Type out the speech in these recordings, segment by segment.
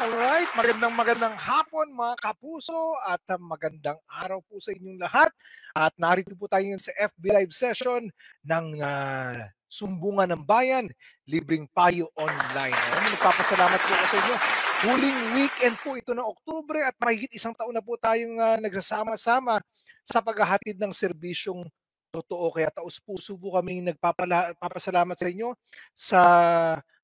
Alright, magandang magandang hapon mga kapuso at magandang araw po sa inyong lahat. At narito po tayo sa FB Live session ng uh, Sumbungan ng Bayan, Libreng Payo Online. Ayun, nagpapasalamat po ako sa inyo. Huling weekend po ito ng Oktubre at mahigit isang taon na po tayong uh, nagsasama-sama sa paghahatid ng serbisyong totoo. Kaya taos puso po kami nagpapasalamat sa inyo sa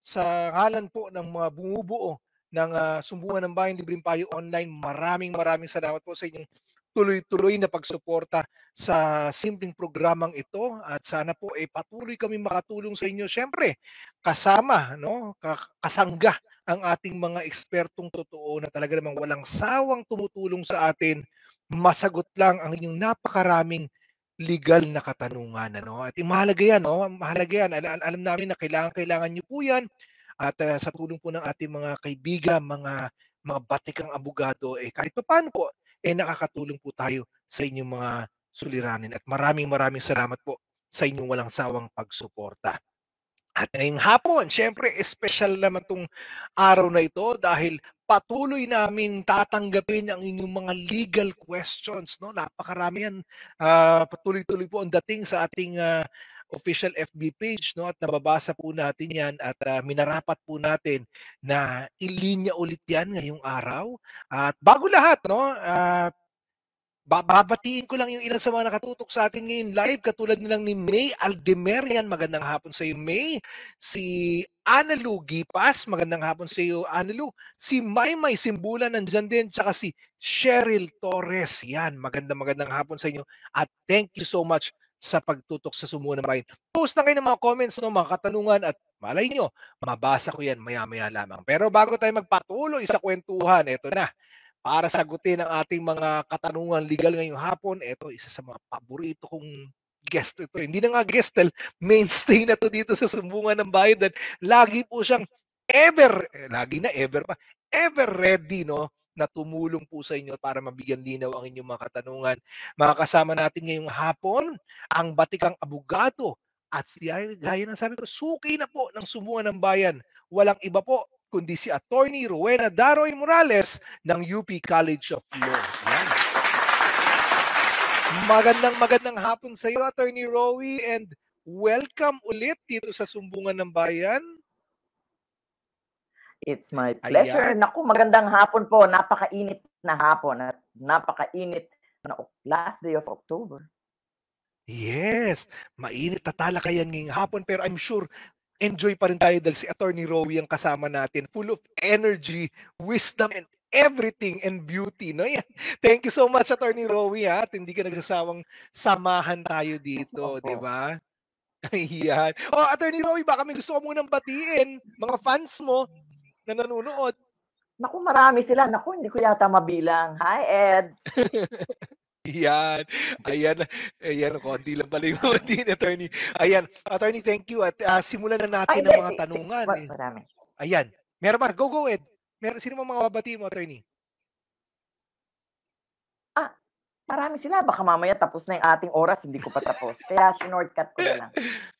sa ngalan po ng mga bumubuo ng uh, ah, Sumbungan ng Bayan Libreng Payo Online. Maraming maraming salamat po sa inyong tuloy-tuloy na pagsuporta sa simpleng programang ito at sana po ay eh, patuloy kami makatulong sa inyo syempre kasama no kasangga ang ating mga ekspertong totoo na talaga namang walang sawang tumutulong sa atin masagot lang ang inyong napakaraming legal na katanungan ano at mahalaga yan no mahalaga yan Al- alam namin na kailangan kailangan niyo po yan at uh, sa tulong po ng ating mga kaibigan, mga mga batikang abogado, eh kahit pa paano po, eh nakakatulong po tayo sa inyong mga suliranin. At maraming maraming salamat po sa inyong walang sawang pagsuporta. At ngayong hapon, syempre, special naman itong araw na ito dahil patuloy namin tatanggapin ang inyong mga legal questions. No? Napakarami yan. Uh, patuloy-tuloy po ang dating sa ating uh, official FB page no at nababasa po natin 'yan at uh, minarapat po natin na ilinya ulit 'yan ngayong araw. At bago lahat no, uh, babatiin ko lang yung ilan sa mga nakatutok sa atin ngayon live katulad nilang ni May Aldemerian magandang hapon sa iyo May si Ana Lu Gipas magandang hapon sa iyo Ana si Maymay Simbulan nandiyan din tsaka si Cheryl Torres yan magandang magandang hapon sa inyo at thank you so much sa pagtutok sa na mine. Post na kayo ng mga comments, no, mga katanungan at malay nyo, mabasa ko yan maya-maya lamang. Pero bago tayo magpatuloy sa kwentuhan, ito na. Para sagutin ang ating mga katanungan legal ngayong hapon, ito isa sa mga paborito kong guest ito. Hindi na nga guest, dahil mainstay na to dito sa sumbungan ng bayad. Lagi po siyang ever, eh, lagi na ever pa, ever ready, no? na tumulong po sa inyo para mabigyan linaw ang inyong mga katanungan. Mga kasama natin ngayong hapon, ang batikang abogado at siya, gaya ng sabi ko, suki na po ng sumungan ng bayan. Walang iba po, kundi si Attorney Rowena Daroy Morales ng UP College of Law. Magandang magandang hapon sa iyo, Attorney Rowie, and welcome ulit dito sa Sumbungan ng Bayan. It's my pleasure. Ayan. Naku, magandang hapon po. Napakainit na hapon at napakainit na last day of October. Yes, mainit tatalakayan ngayong hapon pero I'm sure enjoy pa rin tayo dahil si Attorney Rowie ang kasama natin. Full of energy, wisdom, and everything and beauty. No? Yan. Thank you so much, Attorney Rowie. Ha? At hindi ka nagsasawang samahan tayo dito, di ba? Ayan. Oh, Attorney Rowie, baka may gusto ko munang batiin. Mga fans mo, na nanonood. Naku, marami sila. Naku, hindi ko yata mabilang. Hi, Ed. Yan. Ayan. Ayan. Konti lang pala yung din, attorney. Ayan. Attorney, thank you. At uh, simulan na natin Ay, ang mga si, tanungan. Si, eh. Marami. Ayan. Meron ba? Go, go, Ed. Meron, sino mga babati mo, attorney? Ah, marami sila. Baka mamaya tapos na yung ating oras. Hindi ko pa tapos. Kaya sinort ko na lang.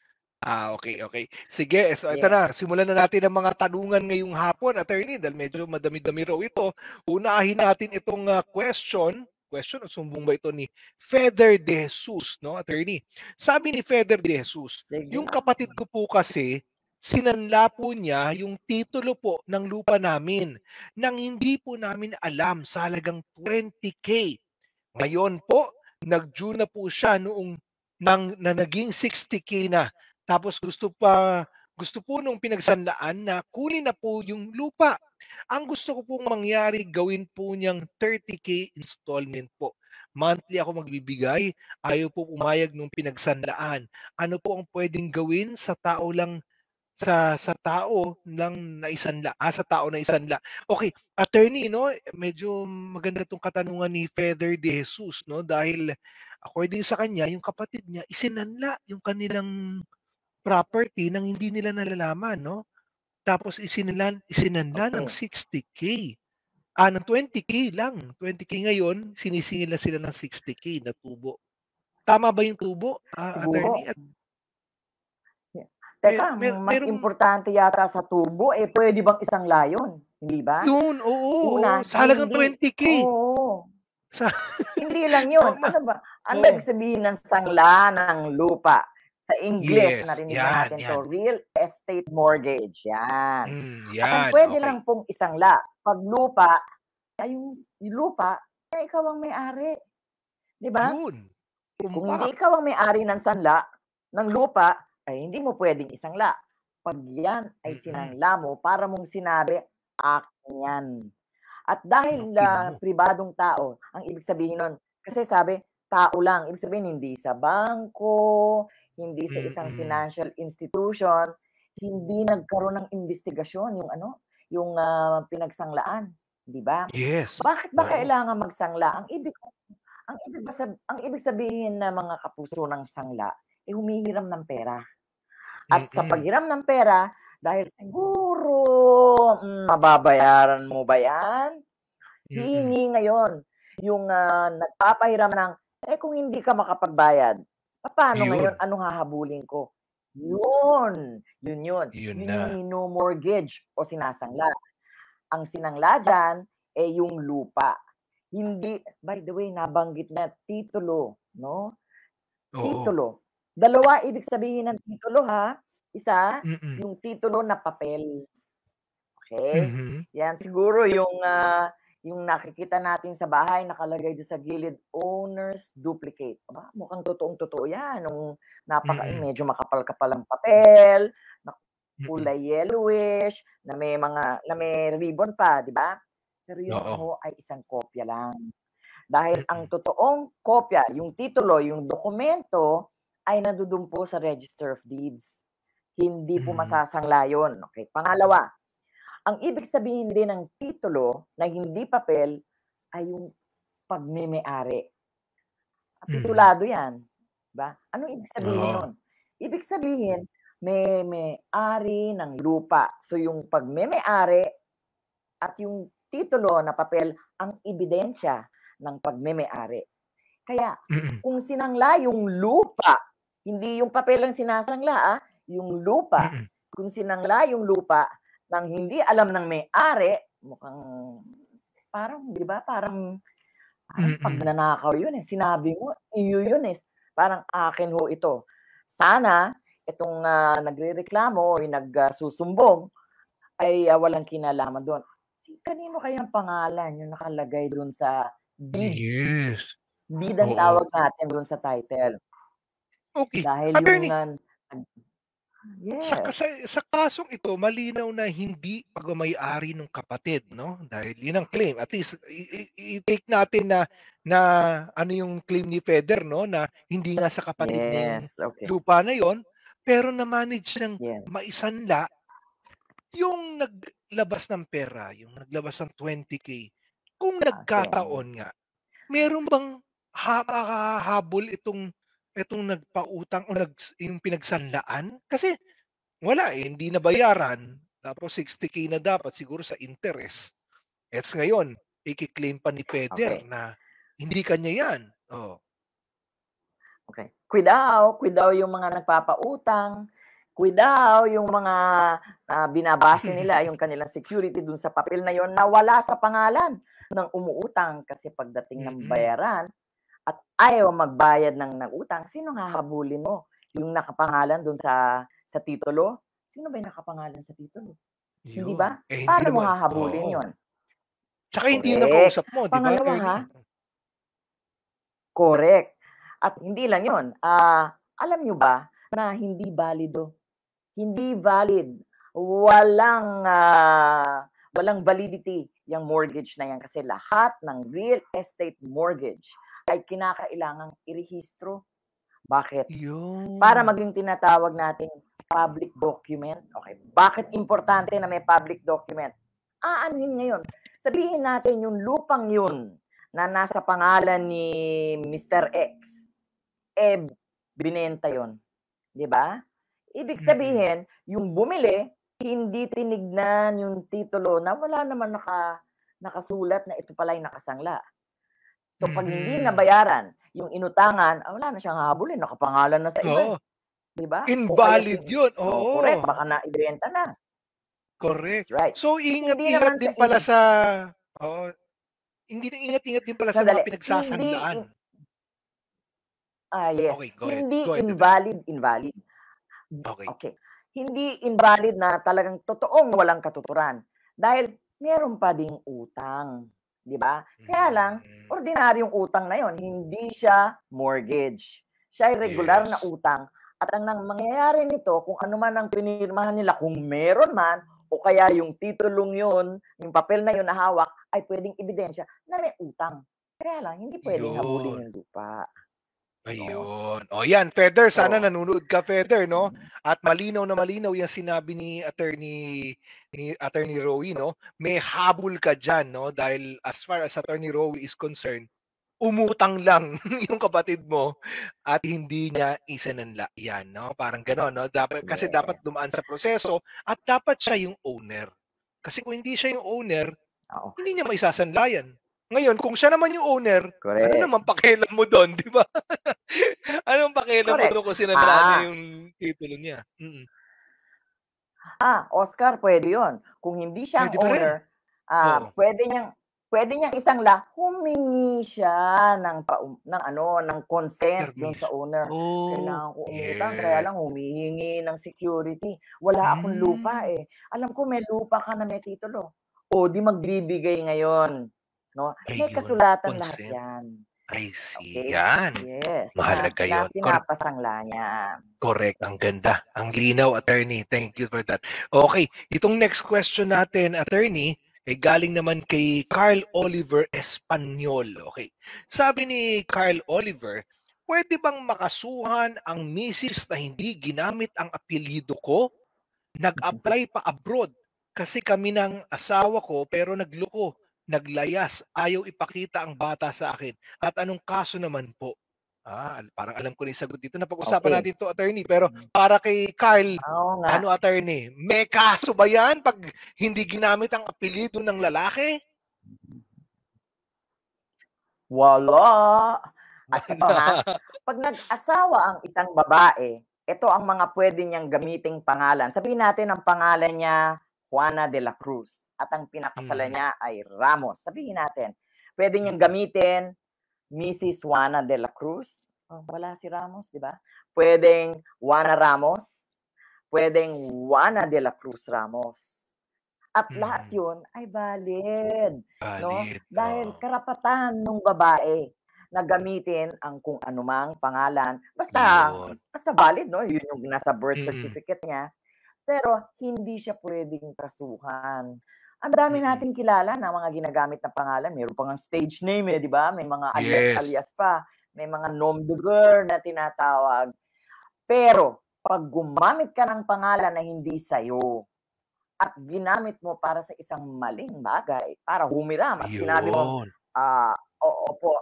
Ah, okay, okay. Sige, so ito yeah. na. Simulan na natin ang mga tanungan ngayong hapon, attorney, dahil medyo madami-dami raw ito. Unahin natin itong uh, question question o sumbong ba ito ni Feather De Jesus, no, attorney? Sabi ni Feather De Jesus, yung kapatid ko po kasi, sinanla po niya yung titulo po ng lupa namin nang hindi po namin alam sa halagang 20K. Ngayon po, nag na po siya noong nang, na naging 60K na tapos gusto pa gusto po nung pinagsanlaan na kunin na po yung lupa. Ang gusto ko pong mangyari, gawin po niyang 30K installment po. Monthly ako magbibigay, ayaw po pumayag nung pinagsanlaan. Ano po ang pwedeng gawin sa tao lang sa sa tao lang na isanla ah, sa tao na isanla okay attorney no medyo maganda tong katanungan ni Feather De Jesus no dahil according sa kanya yung kapatid niya isinanla yung kanilang property nang hindi nila nalalaman, no? Tapos isinilan, isinanla okay. ng 60K. Ah, ng 20K lang. 20K ngayon, sinisingil na sila ng 60K na tubo. Tama ba yung tubo, Ah, Siguro. attorney? At, yeah. Teka, mer- mas merong, importante yata sa tubo, eh pwede bang isang layon? Hindi ba? Yun, oo. Una, oo. Sa halagang 20K. Oo. Sa... hindi lang yun. Ano ba? Ang oh. nagsabihin ng sangla ng lupa sa English yes, na rin yan, natin yan. to, real estate mortgage. Yan. Mm, yan. At ang pwede okay. lang pong isang la. Pag lupa, ay yung lupa, eh, ikaw ang may-ari. Di ba? Kung hindi ikaw ang may-ari ng sanla, ng lupa, ay hindi mo pwedeng isang la. Pag yan ay sinangla mo, para mong sinabi, akin yan. At dahil uh, pribadong tao, ang ibig sabihin nun, kasi sabi, tao lang. Ibig sabihin, hindi sa bangko, hindi sa isang mm. financial institution, hindi nagkaroon ng investigasyon yung ano, yung uh, pinagsanglaan, di ba? Yes. Bakit ba kailangan magsangla? Ang ibig ang ibig sab- ang ibig sabihin ng mga kapuso ng sangla, eh humihiram ng pera. At sa paghiram ng pera, dahil siguro hmm, mababayaran mo ba 'yan? Hihingi ngayon yung uh, nagpapahiram ng eh kung hindi ka makapagbayad, Paano Yun. ngayon? Anong hahabulin ko? Hmm. Yun! Yun yun. Yun, yun na. Yung no mortgage o sinasangla. Ang sinangla dyan, eh yung lupa. Hindi, by the way, nabanggit na titulo, no? Oo. Titulo. Dalawa ibig sabihin ng titulo, ha? Isa, Mm-mm. yung titulo na papel. Okay? Mm-hmm. Yan siguro yung uh, yung nakikita natin sa bahay, nakalagay doon sa gilid, owner's duplicate. Aba, mukhang totoong-totoo yan. Nung napaka, mm-hmm. medyo makapal-kapal ang papel, na kulay yellowish, na may mga, na may ribbon pa, di ba? Pero yun ho ay isang kopya lang. Dahil ang totoong kopya, yung titulo, yung dokumento, ay nadudumpo sa Register of Deeds. Hindi po masasangla yun. Okay, pangalawa, ang ibig sabihin din ng titulo na hindi papel ay yung pagmeme-ari. Mm. Titulado yan. Diba? Anong ibig sabihin oh. nun? Ibig sabihin, may may-ari ng lupa. So yung pagmeme-ari at yung titulo na papel ang ebidensya ng pagmeme-ari. Kaya kung sinangla yung lupa, hindi yung papel ang sinasangla, ah, yung lupa. Kung sinangla yung lupa, nang hindi alam ng may-ari, mukhang parang, di ba, parang, parang mm-hmm. yun eh. Sinabi mo, iyo yun eh. Parang akin ho ito. Sana, itong uh, ah, nagre o nagsusumbong uh, ay uh, walang kinalaman doon. Si, kanino kayang pangalan yung nakalagay doon sa bid? Yes. Bid ang tawag natin doon sa title. Okay. Dahil Attorney. yung uh, Yes. Sa, sa, sa kasong ito, malinaw na hindi pagmamayari ng kapatid, no? Dahil yun ang claim. At least, i-take natin na, na ano yung claim ni Feder, no? Na hindi nga sa kapatid yes. ng okay. lupa na yon pero na-manage ng yes. maisanla yung naglabas ng pera, yung naglabas ng 20K. Kung nagkataon nga, meron bang ha- hahabol itong itong nagpautang o nag, yung pinagsanlaan? Kasi wala eh, hindi nabayaran. Tapos 60k na dapat siguro sa interest. Ets ngayon, ikiklaim pa ni Peder okay. na hindi kanya yan. Oh. Okay. Kuidao, kuidao yung mga nagpapautang, kuidao yung mga uh, binabase nila yung kanilang security dun sa papel na yon na wala sa pangalan ng umuutang kasi pagdating ng bayaran, at ayaw magbayad ng, ng sino hahabulin mo? Yung nakapangalan doon sa sa titulo? Sino ba yung nakapangalan sa titulo? Yun. Hindi ba? Eh, hindi Paano mo hahabulin yon? yun? Tsaka hindi Correct. yung nakausap mo, di ba? Pangalawa ha? Correct. At hindi lang yun. Uh, alam nyo ba na hindi valido? Hindi valid. Walang uh, walang validity yung mortgage na yan kasi lahat ng real estate mortgage ay kinakailangang irehistro. Bakit? Yun. Para maging tinatawag natin public document. Okay. Bakit importante na may public document? Aanhin ngayon. Sabihin natin yung lupang yun na nasa pangalan ni Mr. X, eh, binenta yun. Di ba? Ibig sabihin, yung bumili, hindi tinignan yung titulo na wala naman naka, nakasulat na ito pala pala'y nakasangla. So pag hindi mm-hmm. nabayaran yung inutangan, ah, wala na siyang hahabulin, nakapangalan na sa iba. Oh. Di ba? Invalid okay. yun. Oh, oo. Oh. Correct, baka naibenta na. Correct. right. So ingat-ingat ingat din pala sa Oh, hindi na ingat-ingat din pala Sadali. sa mga pinagsasandaan. ah, yes. Okay, go ahead. Hindi go ahead. invalid, invalid. Okay. okay. Hindi invalid na talagang totoong walang katuturan. Dahil meron pa ding utang. Di ba? Kaya lang, mm. ordinaryong utang na yon Hindi siya mortgage. Siya ay regular yes. na utang. At ang nang mangyayari nito, kung ano man ang pinirmahan nila, kung meron man, o kaya yung titulong yon yung papel na yun na hawak, ay pwedeng ebidensya na may utang. Kaya lang, hindi pwedeng habulin yung lupa. Ayun. O yan, Feather, sana so, nanonood ka, Feather, no? At malinaw na malinaw yung sinabi ni attorney ni attorney Rowe, no? May habol ka diyan, no? Dahil as far as attorney Rowe is concerned, umutang lang yung kapatid mo at hindi niya isinanla. Yan, no? Parang gano'n, no? Dapat, kasi yeah. dapat dumaan sa proseso at dapat siya yung owner. Kasi kung hindi siya yung owner, oh. hindi niya maisasanlayan. Ngayon, kung siya naman yung owner, ano Correct. ano naman pakialam mo doon, di ba? Anong pakialam mo doon kung sinanala ah. yung titulo niya? Mm-mm. Ah, Oscar, pwede yon. Kung hindi siya ang owner, ah, Oo. pwede niyang pwede niyang isang la humingi siya ng pa, ng ano ng consent dun sa owner. Oh, Kailangan ko oh, umutang yeah. kaya lang humihingi ng security. Wala akong lupa hmm. eh. Alam ko may lupa ka na may titulo. O di magbibigay ngayon no? May kasulatan consent. lahat 'yan. I see. Okay. Yan. Yes. Mahalaga yun. Pinapasangla niya. Correct. Ang ganda. Ang linaw, attorney. Thank you for that. Okay. Itong next question natin, attorney, ay galing naman kay Carl Oliver Espanyol. Okay. Sabi ni Carl Oliver, pwede bang makasuhan ang misis na hindi ginamit ang apelido ko? Nag-apply pa abroad kasi kami ng asawa ko pero nagloko naglayas, ayaw ipakita ang bata sa akin. At anong kaso naman po? Ah, parang alam ko na yung sagot dito. Napag-usapan okay. natin to attorney. Pero mm. para kay Carl, ah, Oo, ano attorney? May kaso ba yan pag hindi ginamit ang apelyido ng lalaki? Wala. At ito ha, pag nag-asawa ang isang babae, ito ang mga pwede niyang gamiting pangalan. Sabihin natin ang pangalan niya, Juana de la Cruz at ang pinakasala mm. niya ay Ramos. Sabihin natin, pwede niyang mm. gamitin Mrs. Juana de la Cruz. Oh, wala si Ramos, di ba? Pwedeng Juana Ramos. Pwedeng Juana de la Cruz Ramos. At hmm. lahat mm. yun ay valid. valid no? Dahil karapatan ng babae na gamitin ang kung anumang pangalan. Basta, Lord. basta valid, no? Yun yung nasa birth certificate hmm. niya pero hindi siya pwedeng kasuhan. Ang dami nating kilala na mga ginagamit na pangalan. Meron pang stage name, eh, di ba? May mga alias-alias pa. May mga nom de guerre na tinatawag. Pero, pag gumamit ka ng pangalan na hindi sa'yo, at ginamit mo para sa isang maling bagay, para humiram at Yun. sinabi mo, uh, oo po,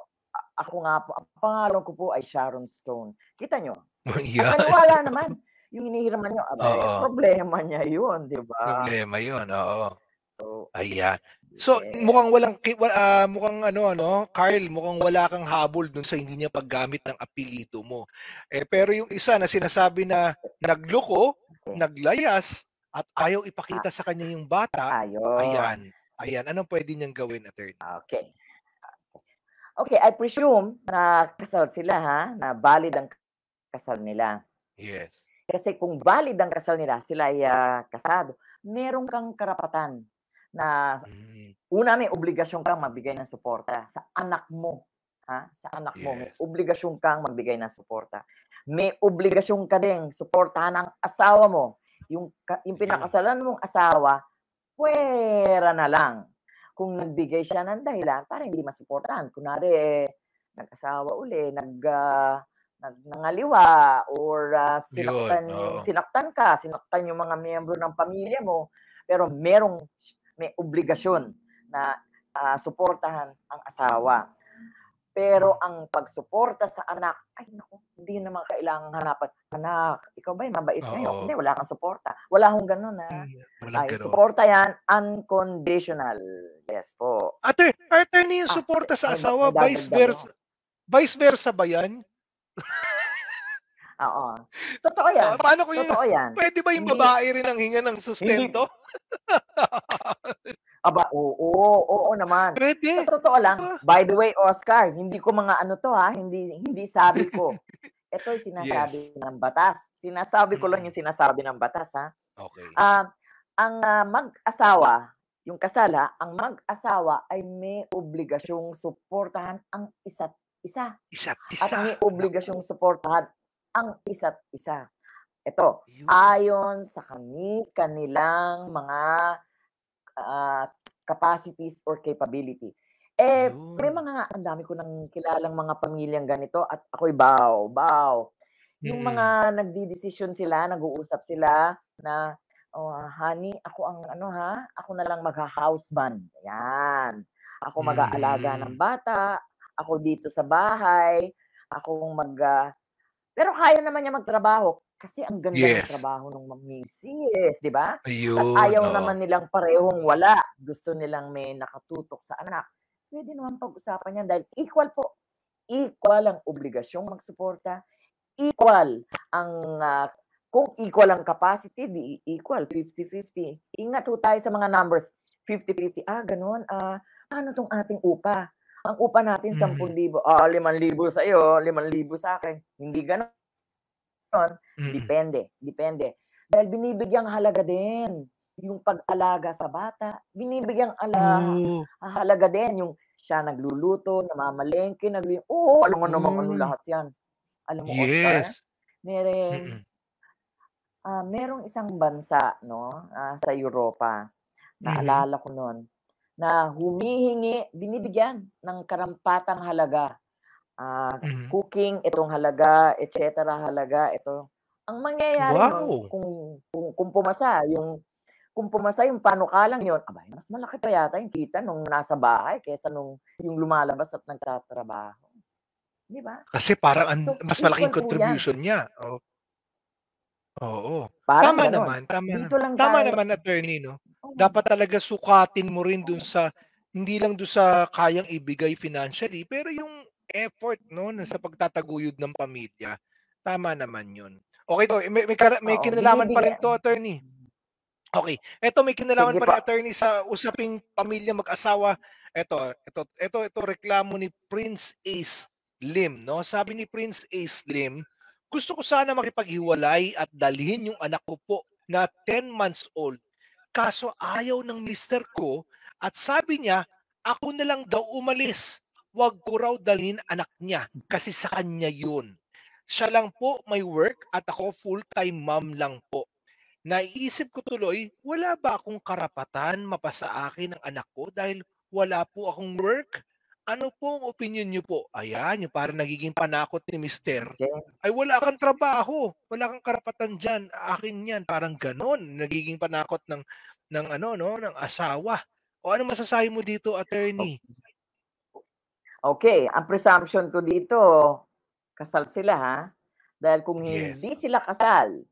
ako nga po, ang pangalan ko po ay Sharon Stone. Kita nyo? Yeah. At maniwala naman yung hinihiraman niyo, abay, oo. problema niya yun, di ba? Problema yun, oo. So, ayan. So, yeah. mukhang walang uh, mukhang ano ano, Carl, mukhang wala kang habol dun sa hindi niya paggamit ng apelyido mo. Eh pero yung isa na sinasabi na nagloko, naglayas at ayaw ipakita ah. sa kanya yung bata. Ayaw. Ayan. Ayan, anong pwede niyang gawin, attorney? Ah, okay. Okay, I presume na kasal sila ha, na valid ang kasal nila. Yes. Kasi kung valid ang kasal nila, sila ay uh, kasado, meron kang karapatan na hmm. una may obligasyon kang magbigay ng suporta sa anak mo. Ha? Sa anak yes. mo, may obligasyon kang magbigay ng suporta. May obligasyon ka ding suportahan ang asawa mo. Yung, yung mm. pinakasalan mong asawa, pwera na lang. Kung nagbigay siya ng dahilan para hindi masuportahan. Kunwari, eh, nag-asawa uli, nag, uh, nangaliwa or uh, sinaktan, Yun, oh. sinaktan ka, sinaktan yung mga miyembro ng pamilya mo, pero merong may obligasyon na uh, suportahan ang asawa. Pero ang pagsuporta sa anak, ay naku, hindi naman kailangan hanapan. Anak, ikaw ba mabait Oo. ngayon? Hindi, wala kang suporta. Wala akong ganun ha. Ah. Wala ay, pero. suporta yan, unconditional. Yes po. Attorney, attorney yung suporta ah, sa asawa, vice versa. Vice versa ba yan? Oo. Totoo yan. Uh, paano ko yun? Totoo yan. Pwede ba yung babae rin ang hinga ng sustento? Aba, oo, oo, oo naman. Pwede. Sa totoo lang, ah. by the way, Oscar, hindi ko mga ano to ha, hindi hindi sabi ko. Ito ay sinasabi yes. ng batas. Sinasabi ko lang mm. yung sinasabi ng batas ha. Okay. Uh, ang uh, mag-asawa, yung kasala, ang mag-asawa ay may obligasyong suportahan ang isa't isa. Isa't isa. At may obligasyong suportahan ang isa't isa. Ito, Yun. ayon sa kami, kanilang mga uh, capacities or capability. Eh, Yun. may mga, ang dami ko nang kilalang mga pamilyang ganito at ako'y baw, baw. Yung mm. mga nagdidesisyon sila, nag-uusap sila na, oh, honey, ako ang ano ha, ako na lang magha houseband band. Yan. Ako mag-aalaga mm. ng bata, ako dito sa bahay, akong mag... Uh, pero kaya naman niya magtrabaho kasi ang ganda yes. ng trabaho ng misis, di ba? At ayaw oh. naman nilang parehong wala. Gusto nilang may nakatutok sa anak. Pwede naman pag-usapan yan dahil equal po. Equal ang obligasyong magsuporta. Equal ang uh, kung equal ang capacity, di equal, 50-50. Ingat ho tayo sa mga numbers. 50-50, ah, ganun, ah, ano tong ating upa? ang upa natin, 10,000. Mm-hmm. Oh, 5,000 sa iyo, 5,000 sa akin. Hindi ganoon. Mm-hmm. Depende. Depende. Dahil binibigyang halaga din yung pag-alaga sa bata. Binibigyang ala, mm. halaga din yung siya nagluluto, namamalengke, nagluluto. Oo, alam mo naman ano mm. ano lahat yan. Alam mo, yes. Oscar, eh? meron, mm uh, merong isang bansa, no, uh, sa Europa. Naalala mm-hmm. ko noon na humihingi, binibigyan ng karampatang halaga. Uh, mm-hmm. Cooking, itong halaga, etc. halaga, ito. Ang mangyayari wow. nun, kung, kung, kung pumasa, yung kung pumasa yung panukalang yon abay, mas malaki pa yata yung kita nung nasa bahay kaysa nung yung lumalabas at nagtatrabaho. Di ba? Kasi parang an, so, mas malaking contribution yan. niya. Oh. Oo. Parang tama ganun. naman, tama. Dito lang tama tayo. naman attorney no. Dapat talaga sukatin mo rin dun sa hindi lang doon sa kayang ibigay financially, pero yung effort no sa pagtataguyod ng pamilya, tama naman 'yun. Okay to, may may, may kinalaman pa rin to attorney. Okay. Ito may kinalaman pa rin attorney sa usaping pamilya mag-asawa. Ito, ito, ito, ito reklamo ni Prince Ace Lim, no? Sabi ni Prince Ace Lim, gusto ko sana makipaghiwalay at dalhin yung anak ko po na 10 months old. Kaso ayaw ng mister ko at sabi niya, ako na lang daw umalis. Huwag ko raw dalhin anak niya kasi sa kanya yun. Siya lang po may work at ako full-time mom lang po. Naiisip ko tuloy, wala ba akong karapatan mapasa akin ang anak ko dahil wala po akong work? Ano po ang opinion niyo po? Ayan, yung parang nagiging panakot ni Mister. Ay wala kang trabaho, wala kang karapatan diyan, akin 'yan, parang ganon, nagiging panakot ng ng ano no, ng asawa. O ano masasabi mo dito, attorney? Okay, ang presumption ko dito, kasal sila ha. Dahil kung yes. hindi sila kasal,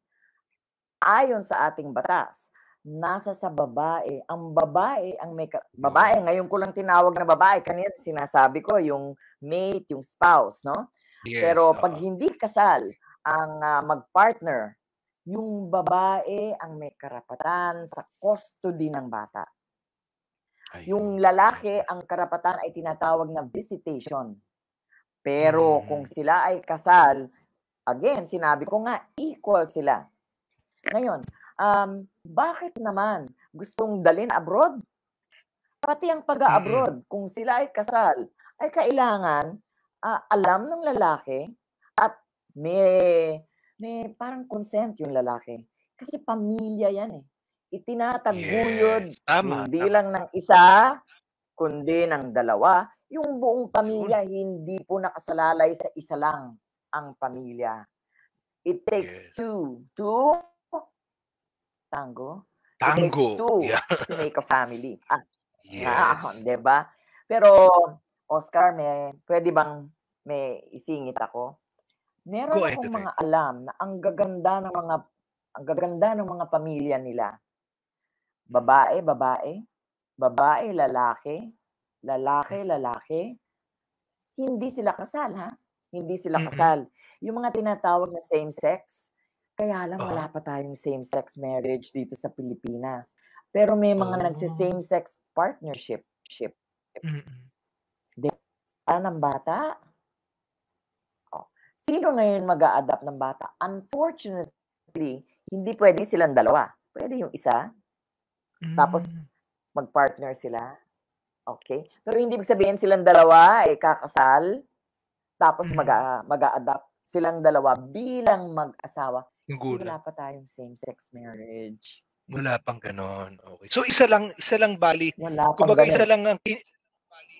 ayon sa ating batas, nasa sa babae. Ang babae, ang may mm. babae, ngayon ko lang tinawag na babae. Kanina sinasabi ko yung mate, yung spouse, no? Yes, Pero pag hindi kasal ang uh, magpartner, yung babae ang may karapatan sa custody ng bata. Ayun. Yung lalaki, ang karapatan ay tinatawag na visitation. Pero mm-hmm. kung mm. sila ay kasal, again, sinabi ko nga, equal sila. Ngayon, um, bakit naman gustong dalhin abroad? Pati ang mm. pag-abroad, kung sila ay kasal, ay kailangan uh, alam ng lalaki at may, may parang consent yung lalaki. Kasi pamilya yan eh. Itinataguyod yes, tama, hindi tama. lang ng isa, kundi ng dalawa. Yung buong pamilya, hindi po nakasalalay sa isa lang ang pamilya. It takes yes. two to tango. Tango. It takes two yeah. to make a family. Ah, ah yes. Ah, di Pero, Oscar, may, pwede bang may isingit ako? Meron Go akong mga alam na ang gaganda ng mga ang gaganda ng mga pamilya nila. Babae, babae, babae, lalaki, lalaki, mm. lalaki. Hindi sila kasal, ha? Hindi sila kasal. Yung mga tinatawag na same sex, kaya lang wala pa tayong same-sex marriage dito sa Pilipinas. Pero may mga oh. nagsi-same-sex partnership. Ship. Para hmm ng bata? Oh. Sino ngayon mag adapt ng bata? Unfortunately, hindi pwede silang dalawa. Pwede yung isa. mm Tapos mag-partner sila. Okay? Pero hindi ibig sabihin silang dalawa ay eh, kakasal. Tapos mm-hmm. mag, mag-a-adapt silang dalawa bilang mag-asawa Gulat. Wala pa tayong same-sex marriage. Wala pang ganon. Okay. So isa lang isa lang bali. Wala kumbaga isa lang ang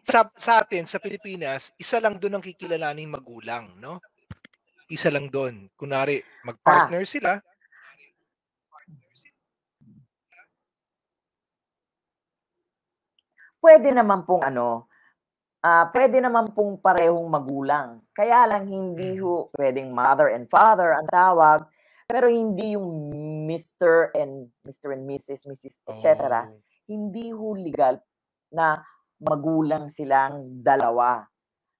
sa, sa atin sa Pilipinas, isa lang doon ang kikilalaning magulang, no? Isa lang doon. Kunari magpartner ah. sila. Pwede naman pong ano, uh, pwede naman pong parehong magulang. Kaya lang hindi mm. ho pwedeng mother and father ang tawag, pero hindi yung Mr. and Mr. and Mrs., Mrs., etc. Oh. Hindi ho legal na magulang silang dalawa.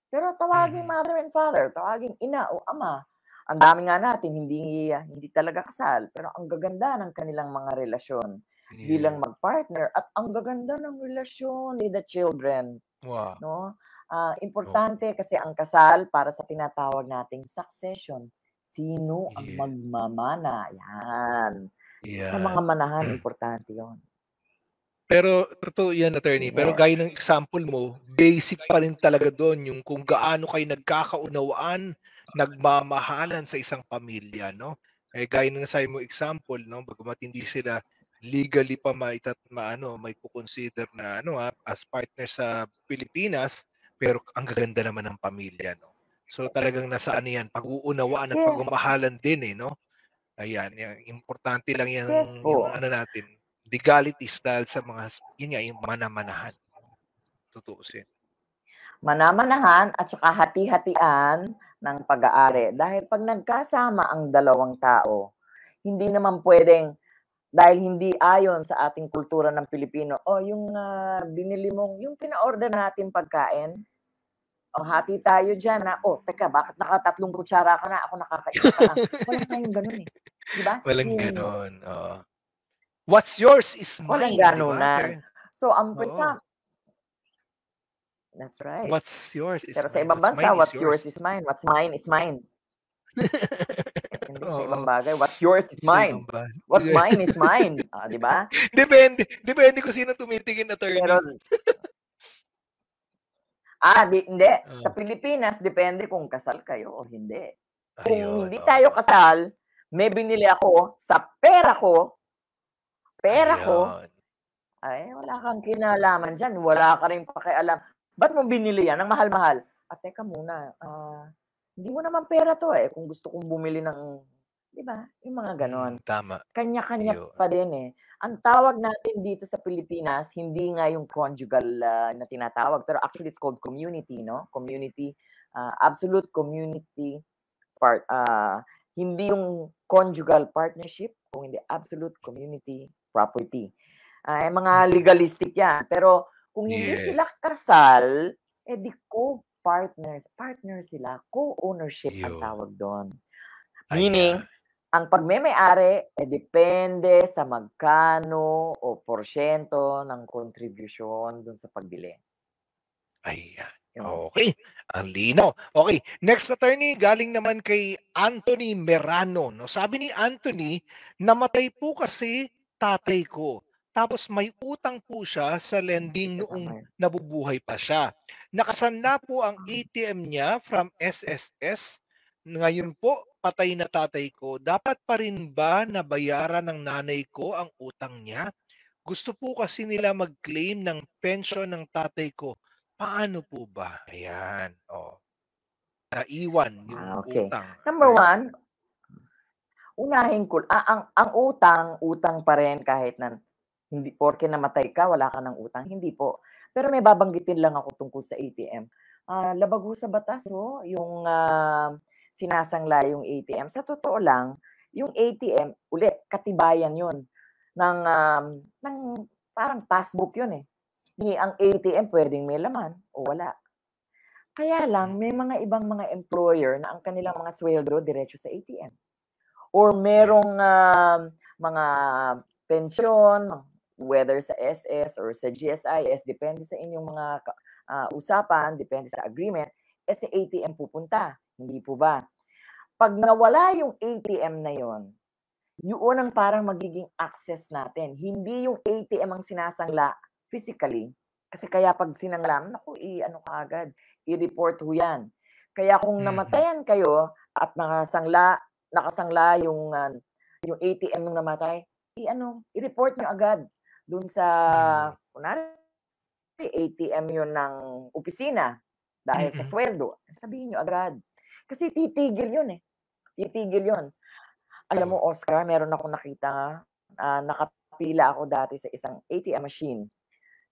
Pero tawagin mm-hmm. mother and father, tawaging ina o ama. Ang dami nga natin, hindi, hindi talaga kasal, pero ang gaganda ng kanilang mga relasyon yeah. bilang magpartner at ang gaganda ng relasyon ni the children. Wow. No? Uh, importante oh. kasi ang kasal para sa tinatawag nating succession Sino ang magmamana? Yan. Sa mga manahan, importante yon. Pero totoo 'yan attorney, pero gaya ng example mo, basic pa rin talaga doon yung kung gaano kayo nagkakaunawaan, nagmamahalan sa isang pamilya, no? Eh gaya ng sa mo example, no, bagamat hindi sila legally pa maitat maano, may consider na ano ah, as partner sa Pilipinas, pero ang gaganda naman ng pamilya, no? So talagang nasa ano yan, pag-uunawaan at yes. pagmamahalan din eh, no? Ayan, yan, importante lang yan, yes, yung ano natin, legalities dahil sa mga, yun nga, yung manamanahan. Tutuusin. Manamanahan at saka hati-hatian ng pag-aari. Dahil pag nagkasama ang dalawang tao, hindi naman pwedeng dahil hindi ayon sa ating kultura ng Pilipino. O, oh, yung uh, binili mong, yung pina-order natin pagkain, oh, hati tayo dyan na, oh, teka, bakit nakatatlong kutsara ka na? Ako nakakaisa ka lang. Wala tayong ganun eh. Diba? Walang yeah. ganun. Oh. What's yours is mine. Walang ganun diba? na. So, ang pwesa, oh. That's right. What's yours is Pero mine. sa ibang bansa, what's, what's yours. yours is mine. What's mine is mine. Hindi oh, sa ibang bagay. What's yours is mine. What's mine is mine. Ah, di ba? Depende. Depende kung sino tumitingin na turn. Pero, Ah, di, hindi. Uh, sa ah. Pilipinas, depende kung kasal kayo o hindi. Kung hindi oh. tayo kasal, may binili ako sa pera ko, pera ayun. ko, ay, wala kang kinalaman dyan. Wala ka rin pakialam. Ba't mo binili yan? Ang mahal-mahal. At ah, teka muna, uh, hindi mo naman pera to eh. Kung gusto kong bumili ng 'Di ba? Yung mga mm, ganon. tama. Kanya-kanya Yo. pa din eh. Ang tawag natin dito sa Pilipinas, hindi nga yung conjugal ah, na tinatawag, pero actually it's called community, no? Community, ah, absolute community part. ah, hindi yung conjugal partnership, kung hindi absolute community property. Ay, ah, eh, mga mm. legalistic yan. Pero kung hindi Yeah. sila kasal, eh di co-partners. Partner sila. Co-ownership ang tawag doon. Meaning, ang pagmeme-ari eh, depende sa magkano o porsyento ng contribution dun sa pagbili. Ayan. Okay. Ang lino. Okay. Next attorney, galing naman kay Anthony Merano. No? Sabi ni Anthony, namatay po kasi tatay ko. Tapos may utang po siya sa lending noong nabubuhay pa siya. Nakasanla po ang ATM hmm. niya from SSS ngayon po, patay na tatay ko. Dapat pa rin ba nabayaran ng nanay ko ang utang niya? Gusto po kasi nila mag-claim ng pension ng tatay ko. Paano po ba? Ayan. Oh. Naiwan ah, yung ah, okay. utang. Number one, unahin ko, ah, ang, ang utang, utang pa rin kahit na hindi porke namatay ka, wala ka ng utang. Hindi po. Pero may babanggitin lang ako tungkol sa ATM. Uh, ah, labag ho sa batas ho, yung uh, sinasangla yung ATM. Sa totoo lang, yung ATM, uli, katibayan yun. Ng, um, ng parang passbook yun eh. Hindi, ang ATM pwedeng may laman o wala. Kaya lang, may mga ibang mga employer na ang kanilang mga sweldo diretso sa ATM. Or merong uh, mga pensyon, whether sa SS or sa GSIS, depende sa inyong mga uh, usapan, depende sa agreement, eh sa ATM pupunta. Hindi po ba? Pag nawala yung ATM na yon, yun ang parang magiging access natin. Hindi yung ATM ang sinasangla physically. Kasi kaya pag sinanglam, naku, i-ano ka agad, i-report ho yan. Kaya kung mm-hmm. namatayan kayo at nakasangla, nakasangla yung, uh, yung ATM ng namatay, i-ano, i-report nyo agad dun sa, mm-hmm. kunwari, ATM yon ng opisina dahil sa sweldo, sabihin nyo agad. Kasi titigil yun eh. Titigil yun. Alam mo, Oscar, meron akong nakita, uh, nakapila ako dati sa isang ATM machine.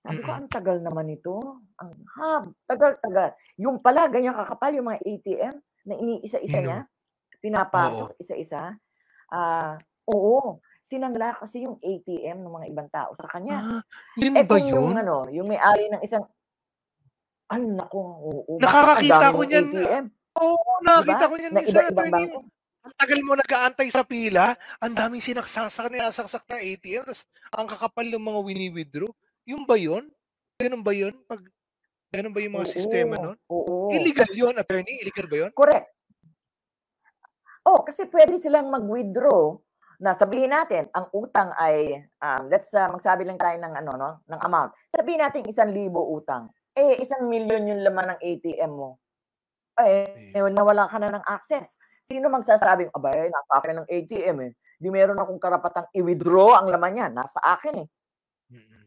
Sabi ko, ang tagal naman ito. Ang hab, tagal-tagal. Yung pala, ganyan kakapal yung mga ATM na iniisa-isa niya. Pinapasok oo. isa-isa. Uh, oo, sinangla kasi yung ATM ng mga ibang tao sa kanya. Ah, yun eh, ba yun? Yung, ano, yung may-ari ng isang ay, nako. Nakakakita ko niyan. Oo, oh, nakakita diba? ko niyan. Na iba-ibang Ang tagal mo nag-aantay sa pila, ang daming sinaksasak na nasaksak na ATM, tapos ang kakapal ng mga wini-withdraw. Yung ba yun? Ganun ba yun? Pag, ganun ba yung mga oo, sistema nun? Oo. Illegal yun, attorney? Illegal ba yun? Correct. Oh, kasi pwede silang mag-withdraw na sabihin natin ang utang ay um, let's uh, magsabi lang tayo ng ano no ng amount. Sabihin natin isang libo utang. Eh, isang million yung laman ng ATM mo. Eh, eh nawala ka na ng access. Sino magsasabing, aba, eh, ng ATM eh. Di meron akong karapatang i-withdraw ang laman niya. Nasa akin eh.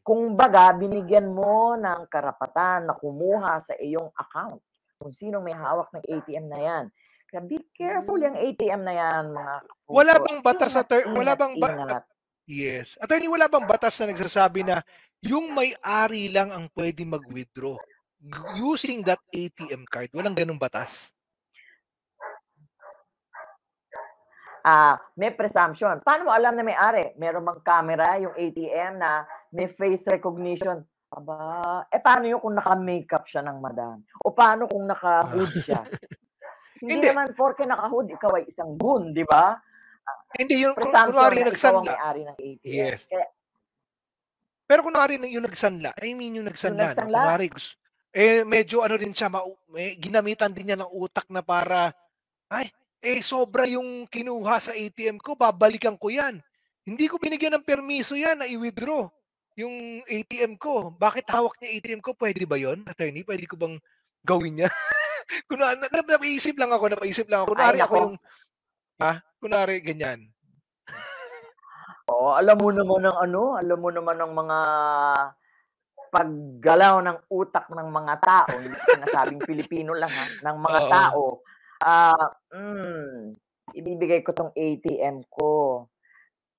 Kung baga, binigyan mo ng karapatan na kumuha sa iyong account. Kung sino may hawak ng ATM na yan. Kaya be careful mm. yung ATM na yan, mga kapuso. Wala bang batas sa ter- wala bang ba- Yes. Attorney, wala bang batas na nagsasabi na yung may-ari lang ang pwede mag-withdraw using that ATM card? Walang ganung batas? Ah, uh, may presumption. Paano mo alam na may-ari? Meron mang camera yung ATM na may face recognition? Aba, eh paano yung kung naka-makeup siya ng madam? O paano kung naka-hood siya? Hindi, Hindi naman porke naka-hood, ikaw ay isang goon, di ba? Hindi, yung kunwari na nagsanla. Ikaw ang may-ari ng ATM. Yes. Kaya, Pero kunwari yung nagsanla, I mean yung nagsanla, yung nagsanla? No, kunwari, eh medyo ano rin siya, ma- eh, ginamitan din niya ng utak na para, ay, eh sobra yung kinuha sa ATM ko, babalikan ko yan. Hindi ko binigyan ng permiso yan na i-withdraw yung ATM ko. Bakit hawak niya ATM ko? Pwede ba yon Attorney, pwede ko bang gawin niya? Kuno na, na, napaisip lang ako, napaisip lang ako. Kunwari Ay, ako yung Ah, kunari ganyan. Oo, oh, alam mo naman ng ano, alam mo naman ang mga paggalaw ng utak ng mga tao, hindi sinasabing Pilipino lang ha, ng mga Oo. tao. Ah, uh, mm, ibibigay ko tong ATM ko.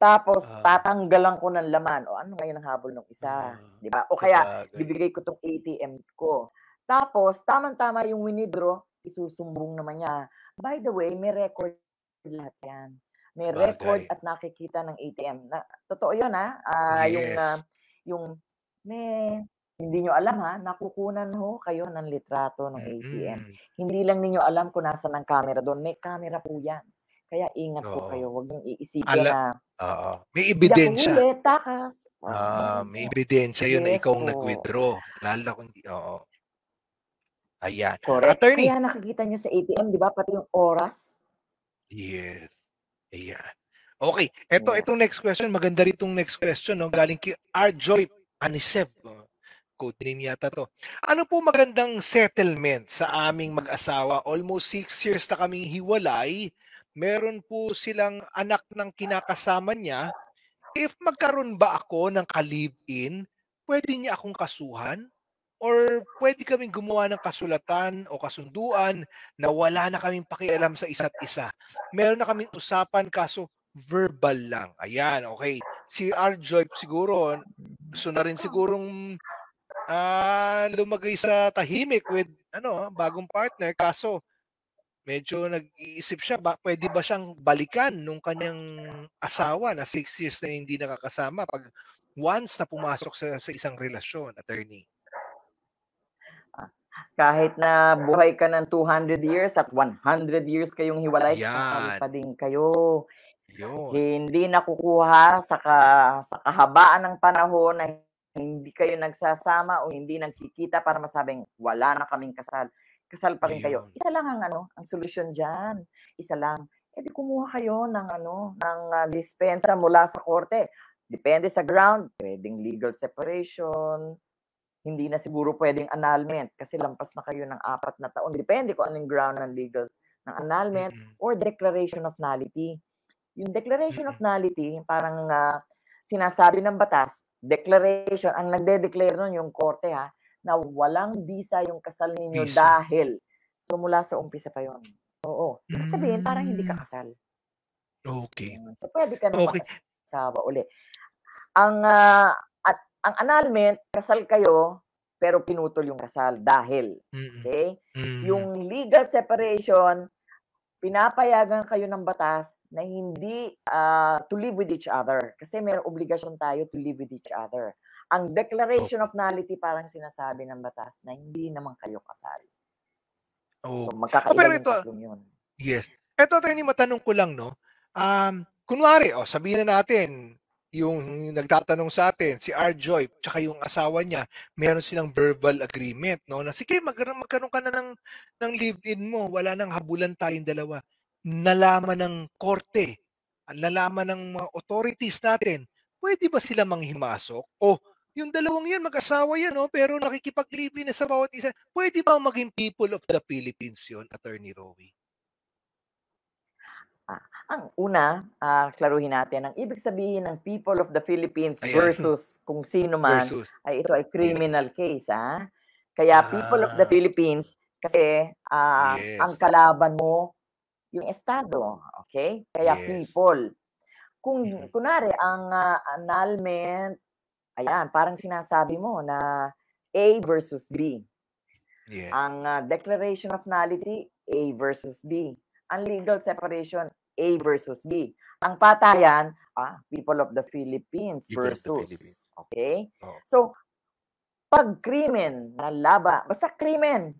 Tapos uh, tatanggalan ko ng laman. O ano ngayon ang habol ng isa, uh, 'di ba? O kaya sabagay. bibigay ko tong ATM ko. Tapos tamang-tama yung winidro, isusumbong naman niya. By the way, may record lahat yan. May Bagay. record at nakikita ng ATM. Na, totoo yun, ha? Uh, ah, yes. Um, yung, uh, yung, may, hindi nyo alam, ha? Nakukunan ho kayo ng litrato ng ATM. Mm-hmm. Hindi lang niyo alam kung nasa ng camera doon. May camera po yan. Kaya ingat po kayo. Huwag niyong iisipin Ala- na Oo. May ebidensya. Hindi takas. uh, may ebidensya yun yes, na ikaw ang nag-withdraw. Lalo kung hindi. Oo. Ayan. Correct. Attorney. Kaya nakikita nyo sa ATM, di ba? Pati yung oras Yes. Yeah. Okay, eto yeah. itong next question, maganda rin itong next question no, galing kay Arjoy Anisev. Code name yata to. Ano po magandang settlement sa aming mag-asawa? Almost six years na kaming hiwalay. Meron po silang anak ng kinakasama niya. If magkaroon ba ako ng ka-live-in, pwede niya akong kasuhan? or pwede kaming gumawa ng kasulatan o kasunduan na wala na kaming pakialam sa isa't isa. Meron na kaming usapan kaso verbal lang. Ayan, okay. Si R. Joy siguro, gusto na rin sigurong uh, lumagay sa tahimik with ano, bagong partner kaso medyo nag-iisip siya ba pwede ba siyang balikan nung kanyang asawa na 6 years na hindi nakakasama pag once na pumasok sa, sa isang relasyon, attorney. Kahit na buhay ka ng 200 years at 100 years kayong hiwalay, kasal pa din kayo. Yun. Hindi nakukuha sa, ka, sa kahabaan ng panahon na hindi kayo nagsasama o hindi nagkikita para masabing wala na kaming kasal. Kasal pa rin Ayun. kayo. Isa lang ang ano, ang solusyon diyan. Isa lang. Eh di kumuha kayo ng ano, ng uh, dispensa mula sa korte. Depende sa ground, pwedeng legal separation, hindi na siguro pwedeng annulment kasi lampas na kayo ng apat na taon. Depende kung anong ground ng legal ng annulment mm-hmm. or declaration of nullity. Yung declaration mm-hmm. of nullity, parang uh, sinasabi ng batas, declaration, ang nagde-declare nun yung korte ha, ah, na walang visa yung kasal ninyo visa. dahil. So mula sa umpisa pa yon. Oo. Ibig sabihin, mm-hmm. parang hindi ka mm. kasal. Okay. So pwede ka na okay. sa uli. Ang uh, ang annulment, kasal kayo, pero pinutol yung kasal dahil. Mm. Okay? Mm-hmm. Yung mm. legal separation, pinapayagan kayo ng batas na hindi uh, to live with each other. Kasi may obligasyon tayo to live with each other. Ang declaration oh. of nullity parang sinasabi ng batas na hindi naman kayo kasal. Oh. So magkakaiba oh, pero ito, yun. Yes. Ito, attorney, matanong ko lang, no? Um, kunwari, oh, sabihin na natin, yung nagtatanong sa atin, si Joy, tsaka yung asawa niya, meron silang verbal agreement, no? Na sige, mag- magkaroon ka na ng, ng live-in mo, wala nang habulan tayong dalawa. Nalaman ng korte, nalaman ng mga authorities natin, pwede ba sila manghimasok? O yung dalawang yan, mag-asawa yan, no? pero nakikipag-live-in na sa bawat isa. Pwede ba maging people of the Philippines yon Attorney Rowie? Ah, ang una, ah, klaruhin natin, ang ibig sabihin ng people of the Philippines Ayan. versus kung sino man, Versus. ay ito ay criminal case. Ah. Kaya people of the ah. Philippines, kasi ah, Yes. ang kalaban mo, yung Estado. Okay? Kaya Yes. people. Kung, Mhm. kunari, ang ah, annulment, ayan, parang sinasabi mo na A versus B. Yeah. Ang ah, declaration of nullity, A versus B ang legal separation A versus B. Ang patayan, ah, people of the Philippines people versus. The Philippines. Okay? Oh. So, pag krimen, laba, basta krimen,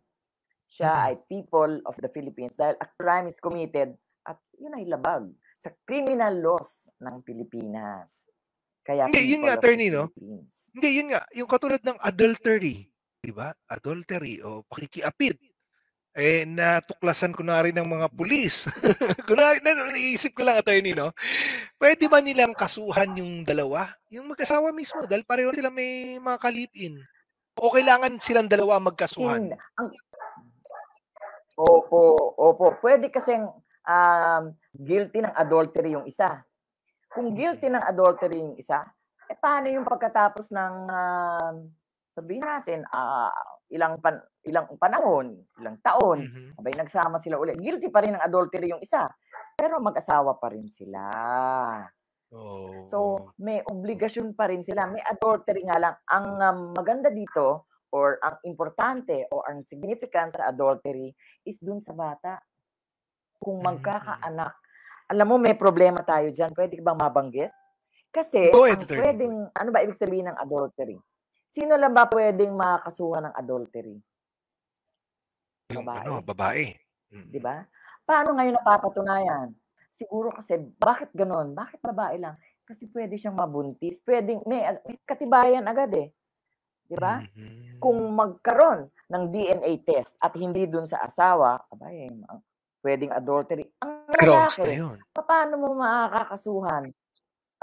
siya hmm. ay people of the Philippines dahil a crime is committed at yun ay labag sa criminal laws ng Pilipinas. Kaya Hindi, yun nga, attorney, no? Hindi, yun nga. Yung katulad ng adultery, di ba? Adultery o pakikiapid eh natuklasan ko na rin ng mga pulis. kunari, na, naisip ko lang, attorney, no? Pwede ba nilang kasuhan yung dalawa? Yung mag-asawa mismo, dahil pareho sila may mga kalipin. O kailangan silang dalawa magkasuhan? opo, opo. Pwede kasing um, guilty ng adultery yung isa. Kung mm-hmm. guilty ng adultery yung isa, eh paano yung pagkatapos ng, uh, sabihin natin, uh, ilang pan, ilang panahon, ilang taon, mm-hmm. abay nagsama sila ulit. Guilty pa rin ng adultery yung isa, pero mag-asawa pa rin sila. Oh. So, may obligasyon pa rin sila. May adultery nga lang. Ang um, maganda dito or ang importante o ang significant sa adultery is dun sa bata. Kung mm-hmm. magkakaanak, mm-hmm. alam mo may problema tayo diyan. Pwede bang mabanggit? Kasi, ang pwedeng, ano ba ibig sabihin ng adultery? Sino lang ba pwedeng makakasuhan ng adultery? Yung babae. Ano, babae. Mm-hmm. 'Di ba? Paano ngayon napapatunayan? Siguro kasi bakit ganoon? Bakit babae lang? Kasi pwede siyang mabuntis, pwedeng may, may katibayan agad eh. 'Di ba? Mm-hmm. Kung magkaroon ng DNA test at hindi dun sa asawa, abay, eh, pwedeng adultery. Ang lalaki, paano mo makakasuhan?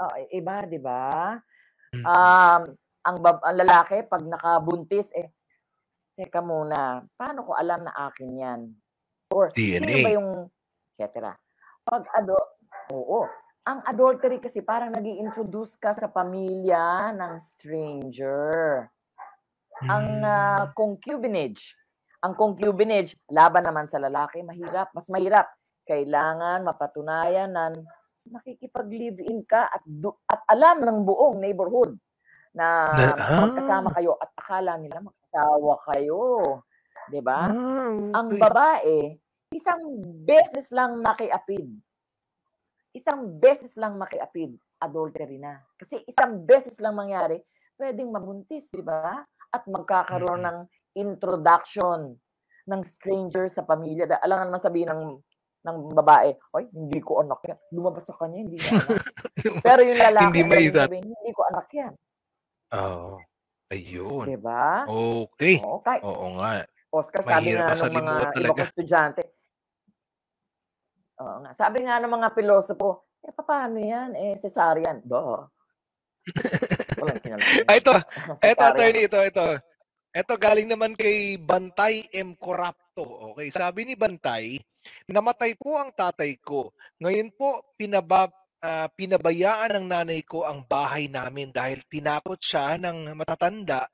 Uh, ah, iba, di ba? Mm-hmm. Um, ang, bab- ang lalaki pag nakabuntis eh teka muna, paano ko alam na akin 'yan? Or DNA. sino ba yung etc. Pag ado oo, ang adultery kasi parang nag introduce ka sa pamilya ng stranger. Hmm. Ang uh, concubinage. Ang concubinage, laban naman sa lalaki, mahirap, mas mahirap. Kailangan mapatunayan na nakikipag-live-in ka at, at alam ng buong neighborhood na ah. magkasama kayo at akala nila magkasawa kayo. 'Di ba? Ah, Ang babae, isang beses lang makiapid. Isang beses lang makiapid, adultery na. Kasi isang beses lang mangyari, pwedeng mabuntis, 'di ba? At magkakaroon ng introduction ng stranger sa pamilya. Alam naman sabihin ng ng babae, oy, hindi ko anak yan. Lumabas sa kanya, hindi niya anak. Pero yung lalaki, hindi, may hindi ko anak yan. Oo. Ayun. 'Di ba? okay. Oo, nga. Oscar sabi Mahirap nga nung mga masalimuot iba estudyante Oo nga, sabi nga ng mga pilosopo, "Eh, papaano 'yan, eh, cesarean." Ba. Walang ito, ito attorney, ito, ito. Ito galing naman kay Bantay M. Corrupto. Okay. sabi ni Bantay, "Namatay po ang tatay ko. Ngayon po pinaba Ah, pinabayaan ng nanay ko ang bahay namin dahil tinakot siya ng matatanda,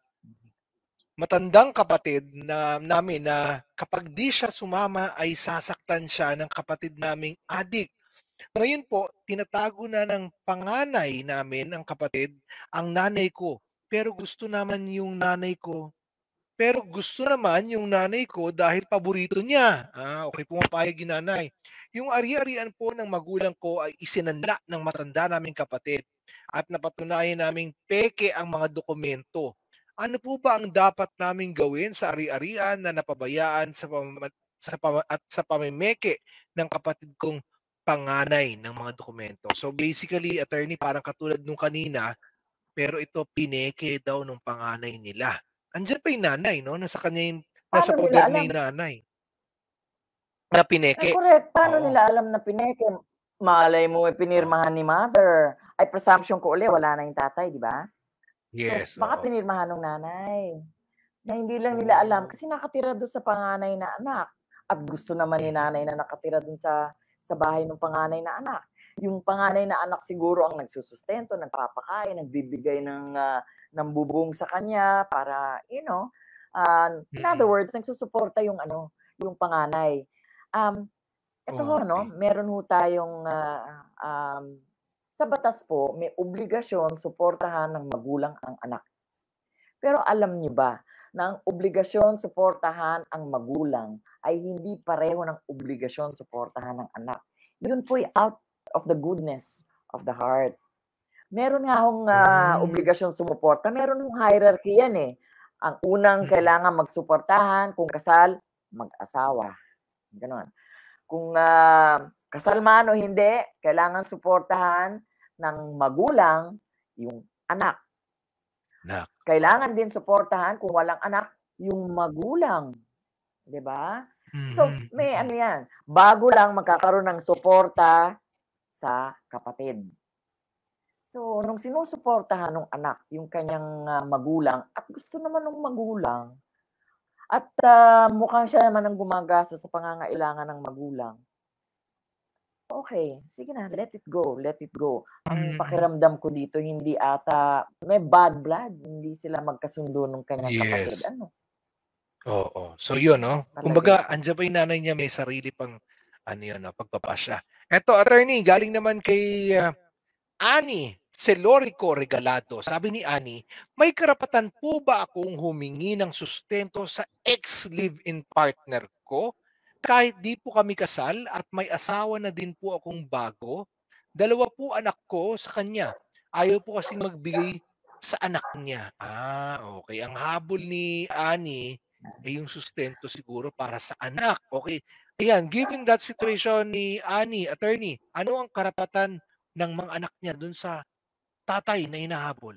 matandang kapatid na namin na kapag di siya sumama ay sasaktan siya ng kapatid naming adik. Ngayon po, tinatago na ng panganay namin ang kapatid, ang nanay ko. Pero gusto naman yung nanay ko pero gusto naman yung nanay ko dahil paborito niya. Ah, okay, pumapayag yung nanay. Yung ari-arian po ng magulang ko ay isinanla ng matanda naming kapatid at napatunayan naming peke ang mga dokumento. Ano po ba ang dapat naming gawin sa ari-arian na napabayaan sa pam- sa pam- at sa pamimeke ng kapatid kong panganay ng mga dokumento? So basically, attorney, parang katulad nung kanina, pero ito pineke daw ng panganay nila. Andiyan pa yung nanay, no? Nasa kanya yung, nasa poder na yung nanay. Na pineke. correct. Paano Oo. nila alam na pineke? Malay mo, eh, pinirmahan ni mother. Ay, presumption ko uli, wala na yung tatay, di ba? Yes. So, baka oo. pinirmahan ng nanay. Na hindi lang nila alam hmm. kasi nakatira doon sa panganay na anak. At gusto naman ni mm. nanay na nakatira doon sa sa bahay ng panganay na anak yung panganay na anak siguro ang nagsusustento, nagpapakain, nagbibigay ng uh, ng bubong sa kanya para you know, uh, in other mm. words, nagsusuporta yung ano, yung panganay. Um ito oh, ho, no, meron ho tayong uh, um, sa batas po, may obligasyon suportahan ng magulang ang anak. Pero alam niyo ba na ang obligasyon suportahan ang magulang ay hindi pareho ng obligasyon suportahan ng anak. Yun po ay out of the goodness of the heart. Meron nga akong uh, ah, hmm. obligasyon sumuporta. Meron ng hierarchy yan eh. Ang unang hmm. kailangan magsuportahan kung kasal, mag-asawa. Ganon. Kung uh, kasal man o hindi, kailangan suportahan ng magulang yung anak. Anak. Kailangan din suportahan kung walang anak yung magulang. 'Di ba? Mm-hmm. So, may mm-hmm. ano 'yan. Bago lang magkakaroon ng suporta sa kapatid. So, nung sinusuportahan ng anak yung kanyang uh, magulang, at gusto naman ng magulang, at uh, mukhang siya naman ang gumagaso sa pangangailangan ng magulang, okay, sige na, let it go, let it go. Ang mm. pakiramdam ko dito, hindi ata, may bad blood, hindi sila magkasundo ng kanyang yes. kapatid. Ano? Oo. So yun, no? Talaga. Kumbaga, andiyan pa yung nanay niya, may sarili pang ano yun, no, pagpapasya. Eto, attorney, galing naman kay uh, Ani Celorico Regalado. Sabi ni Ani, may karapatan po ba akong humingi ng sustento sa ex-live-in partner ko? Kahit di po kami kasal at may asawa na din po akong bago, dalawa po anak ko sa kanya. Ayaw po kasi magbigay sa anak niya. Ah, okay. Ang habol ni Ani ay eh, yung sustento siguro para sa anak. Okay. Ayan, given that situation ni Annie, attorney, ano ang karapatan ng mga anak niya dun sa tatay na inahabol?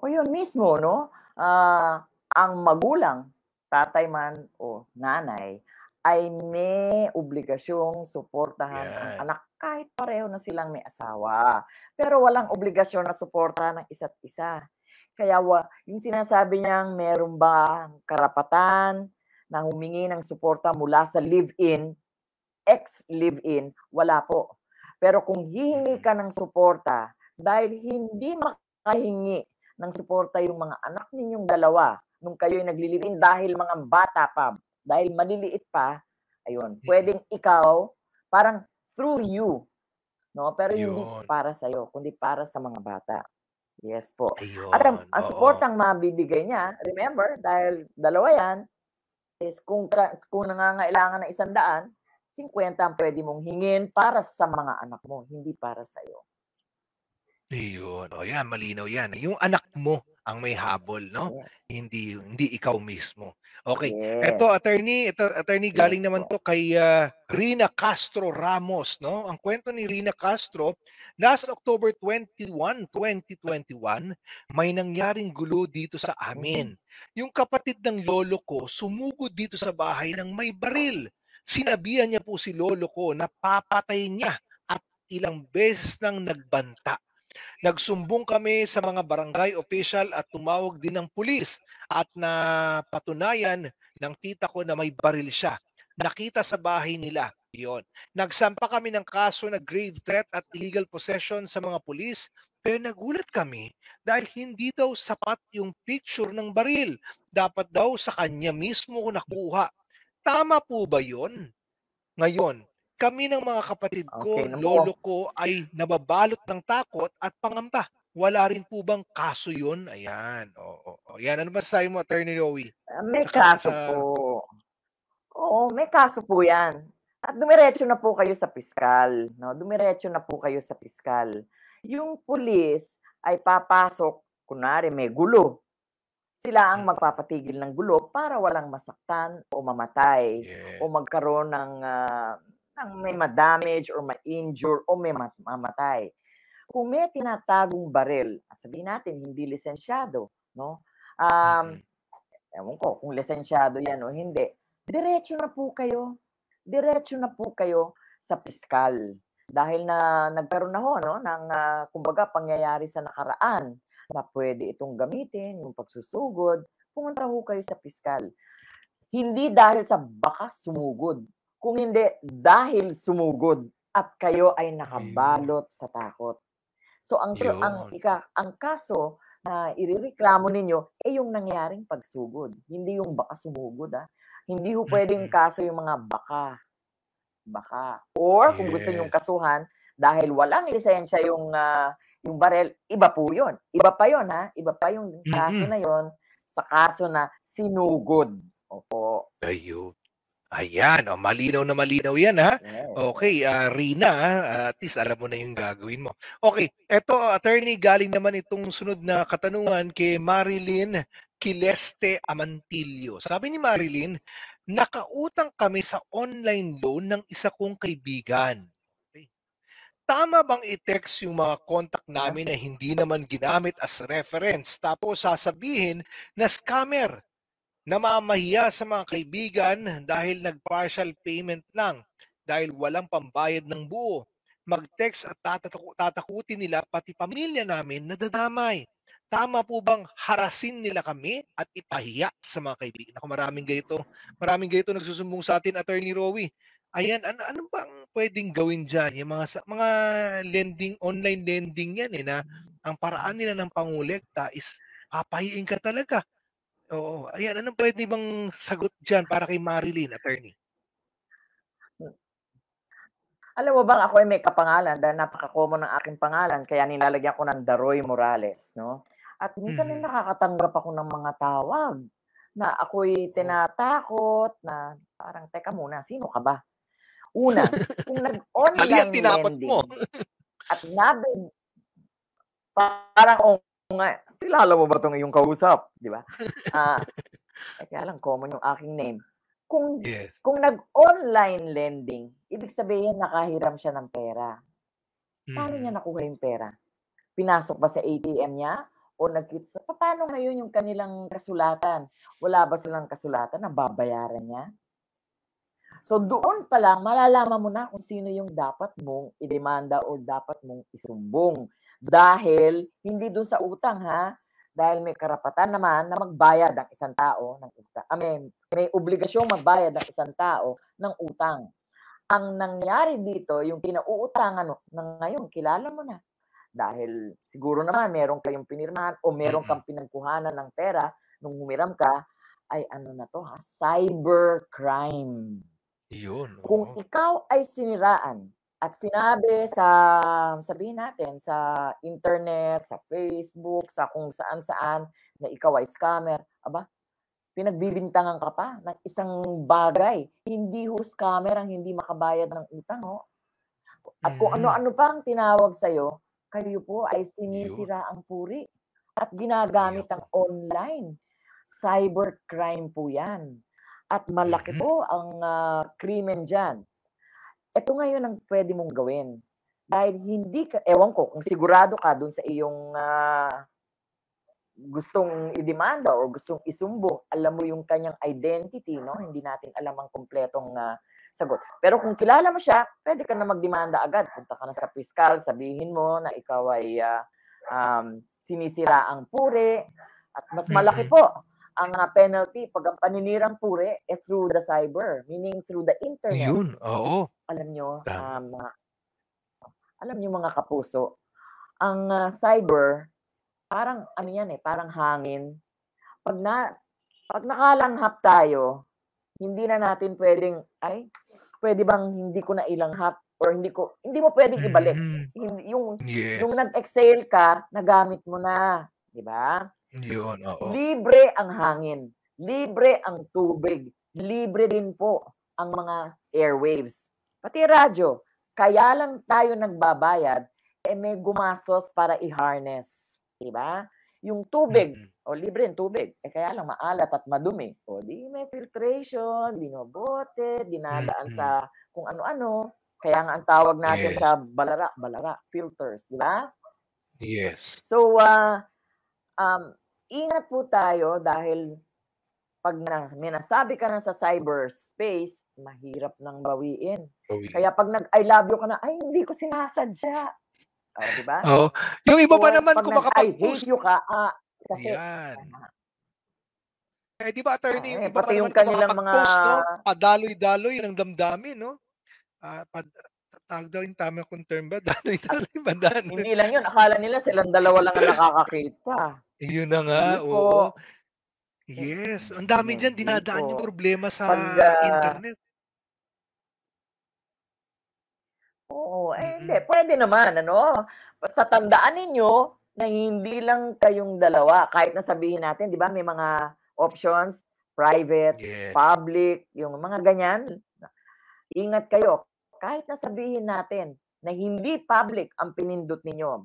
O yun mismo, no? Uh, ang magulang, tatay man o nanay, ay may obligasyong suportahan yeah. ang anak kahit pareho na silang may asawa. Pero walang obligasyon na suportahan ng isa't isa. Kaya yung sinasabi niyang meron ba karapatan na humingi ng suporta mula sa live-in, ex-live-in, wala po. Pero kung hihingi ka ng suporta dahil hindi makahingi ng suporta yung mga anak ninyong dalawa nung kayo'y naglilibin dahil mga bata pa, dahil maliliit pa, ayun, mm. pwedeng ikaw, parang through you, no? Pero Ayun. hindi para sa iyo, kundi para sa mga bata. Yes po. Ayun. At ang, ang support mabibigay niya, remember, dahil dalawa yan, is kung, kung nangangailangan ng isang daan, 50 ang pwede mong hingin para sa mga anak mo, hindi para sa iyo. Iyon. O yan, malinaw yan. Yung anak mo, ang may habol, no? Yes. Hindi hindi ikaw mismo. Okay. Yes. Ito attorney, ito attorney galing yes, naman to kay uh, Rina Castro Ramos, no? Ang kwento ni Rina Castro, last October 21, 2021, may nangyaring gulo dito sa amin. Mm. Yung kapatid ng lolo ko sumugod dito sa bahay ng may baril. Sinabihan niya po si lolo ko na papatay niya at ilang beses nang nagbanta Nagsumbong kami sa mga barangay official at tumawag din ng pulis at napatunayan ng tita ko na may baril siya. Nakita sa bahay nila. Yun. Nagsampa kami ng kaso na grave threat at illegal possession sa mga pulis pero nagulat kami dahil hindi daw sapat yung picture ng baril. Dapat daw sa kanya mismo nakuha. Tama po ba yon? Ngayon, kami ng mga kapatid ko, okay, lolo ko ay nababalot ng takot at pangamba. Wala rin po bang kaso yun? Ayan. o, o. Ayan. Ano ba sabi mo, Attorney Rowie? Ah, may kaso sa... po. Oo, may kaso po yan. At dumiretso na po kayo sa piskal. No? Dumiretso na po kayo sa piskal. Yung pulis ay papasok, kunwari may gulo. Sila ang mm. magpapatigil ng gulo para walang masaktan o mamatay yes. o magkaroon ng uh, ang may ma-damage or ma-injure o may mamatay. Kung may tinatagong baril, sabihin natin hindi lisensyado, no? Um, mm ewan ko kung lisensyado 'yan o hindi. Diretso na po kayo. Diretso na po kayo sa piskal dahil na nagkaroon na ho no ng uh, kumbaga pangyayari sa nakaraan na pwede itong gamitin, yung pagsusugod, pumunta ho kayo sa piskal. Hindi dahil sa baka sumugod kung hindi, dahil sumugod at kayo ay nakabalot sa takot. So ang Ayun. ang ika, ang kaso na irereklamo ninyo ay eh, yung nangyaring pagsugod, hindi yung baka sumugod ah. Hindi ho pwedeng kaso yung mga baka. Baka. Or kung gusto niyo kasuhan dahil walang lisensya yung uh, yung barel, iba po 'yon. Iba pa 'yon ha? Iba pa yung kaso mm-hmm. na 'yon sa kaso na sinugod. Opo. Ayun. Ayan, oh, malinaw na malinaw yan ha. Okay, uh, Rina, uh, at least alam mo na yung gagawin mo. Okay, eto attorney, galing naman itong sunod na katanungan kay Marilyn Kileste Amantilio. Sabi ni Marilyn, nakautang kami sa online loan ng isa kong kaibigan. Okay. Tama bang i-text yung mga contact namin na hindi naman ginamit as reference tapos sasabihin na scammer namamahiya sa mga kaibigan dahil nagpartial payment lang dahil walang pambayad ng buo. Mag-text at tataku- tatakutin nila pati pamilya namin nadadamay. Tama po bang harasin nila kami at ipahiya sa mga kaibigan? Ako maraming ganito. Maraming ganito nagsusumbong sa atin, Attorney Rowie. Ayan, ano, ano bang pwedeng gawin diyan? Yung mga, mga lending, online lending yan eh, na ang paraan nila ng pangulekta is papahiin ka talaga Oo. Ayan, anong pwede bang sagot dyan para kay Marilyn, attorney? Alam mo bang ako ay may kapangalan dahil napaka-common ng aking pangalan kaya nilalagyan ko ng Daroy Morales, no? At minsan mm-hmm. nakakatanggap ako ng mga tawag na ako'y oh. tinatakot na parang teka muna, sino ka ba? Una, kung nag-online lending mo. at nabi parang oh, nga, kilala mo ba tong iyong kausap? Di ba? Ah, uh, kaya lang, common yung aking name. Kung, yes. kung nag-online lending, ibig sabihin nakahiram siya ng pera. Paano mm. niya nakuha yung pera? Pinasok ba sa ATM niya? O nagkit sa Paano ngayon yung kanilang kasulatan? Wala ba silang kasulatan na babayaran niya? So doon pa lang, malalaman mo na kung sino yung dapat mong idemanda o dapat mong isumbong dahil hindi doon sa utang ha, dahil may karapatan naman na magbayad ang isang tao ng utang. I mean, may obligasyong magbayad ang isang tao ng utang. Ang nangyari dito, yung kinauutangan ng ngayon, kilala mo na. Dahil siguro naman meron kayong pinirmahan o meron kang pinagkuhanan ng pera nung humiram ka, ay ano na to ha? Cybercrime. Iyon. Oh. Kung ikaw ay siniraan at sinabi sa, sabihin natin, sa internet, sa Facebook, sa kung saan-saan, na ikaw ay scammer, aba, pinagbibintangan ka pa ng isang bagay. Hindi ho scammer ang hindi makabayad ng utang, ho. At kung hmm. ano-ano pa ang tinawag sa'yo, kayo po ay sinisira ang puri at ginagamit ang online. Cybercrime po yan. At malaki mm-hmm. po ang uh, krimen dyan. Ito ngayon ang pwede mong gawin. Dahil hindi ka, ewan ko, kung sigurado ka dun sa iyong uh, gustong idemanda or gustong isumbong, alam mo yung kanyang identity, no? Hindi natin alam ang kumpletong uh, sagot. Pero kung kilala mo siya, pwede ka na magdemanda agad. Punta ka na sa piskal, sabihin mo na ikaw ay uh, um, sinisira ang puri. At mas malaki po ang uh, penalty pag ang paninirang puri eh, through the cyber, meaning through the internet. Yun, oo. Alam nyo, um, alam nyo mga kapuso, ang uh, cyber, parang ano yan eh, parang hangin. Pag na pag nakalanghap tayo, hindi na natin pwedeng ay pwede bang hindi ko na ilanghap or hindi ko hindi mo pwedeng ibalik. Mm-hmm. Yung yes. yung nag-exhale ka, nagamit mo na, 'di ba? Yun, oo. Libre ang hangin, libre ang tubig, libre din po ang mga airwaves, pati radyo. Kaya lang tayo nagbabayad, eh may gumastos para i-harness. Diba? Yung tubig, mm-hmm. o libre yung tubig, eh kaya lang maalat at madumi. O di may filtration, dinobote, dinadaan mm-hmm. sa kung ano-ano. Kaya nga ang tawag natin yes. sa balara, balara, filters, di ba? Yes. So, uh, um, ingat po tayo dahil pag na, minasabi ka na sa cyberspace, mahirap nang bawiin. bawiin. Kaya pag nag I love you ka na, ay hindi ko sinasadya. Oh, di ba? Oh. Yung iba pa naman kung makapag I hate you ka, ah, kasi Ayan. Eh, di ba, attorney, yung eh, iba pati yung kanilang mga... No? Padaloy-daloy ng damdamin, no? Uh, pad, tawag daw yung tama kong term ba? daloy yung ba? Daloy. Hindi lang yun. Akala nila silang dalawa lang ang nakakakita. Yun na nga, oo. Yes, ang dami diyan dinadaan po. yung problema sa Pag, ah, internet. Oo, eh, hindi. Pwede naman, ano? Basta tandaan ninyo na hindi lang kayong dalawa. Kahit na sabihin natin, di ba, may mga options, private, yes. public, yung mga ganyan. Ingat kayo. Kahit na sabihin natin na hindi public ang pinindot ninyo,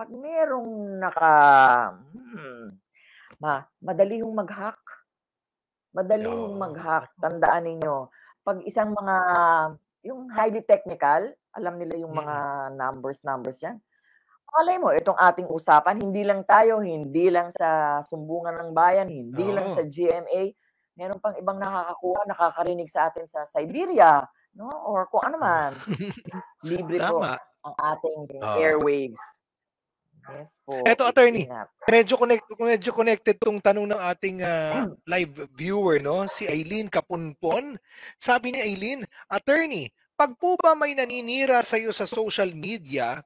pag merong naka, hmm, ma, madali yung mag-hack. Madali yung mag-hack. Tandaan niyo, pag isang mga, yung highly technical, alam nila yung mga mm. numbers, numbers yan. Alay mo, itong ating usapan, hindi lang tayo, hindi lang sa sumbungan ng bayan, hindi Oo. lang sa GMA, meron pang ibang nakakakuha, nakakarinig sa atin sa Siberia, no? Or kung ano man. Libre po Tama. ang ating Oo. airwaves. Yes po. Eto, attorney, medyo, connect, medyo connected tong tanong ng ating uh, live viewer, no? Si Eileen Kapunpon. Sabi ni Eileen, attorney, pag po ba may naninira sa iyo sa social media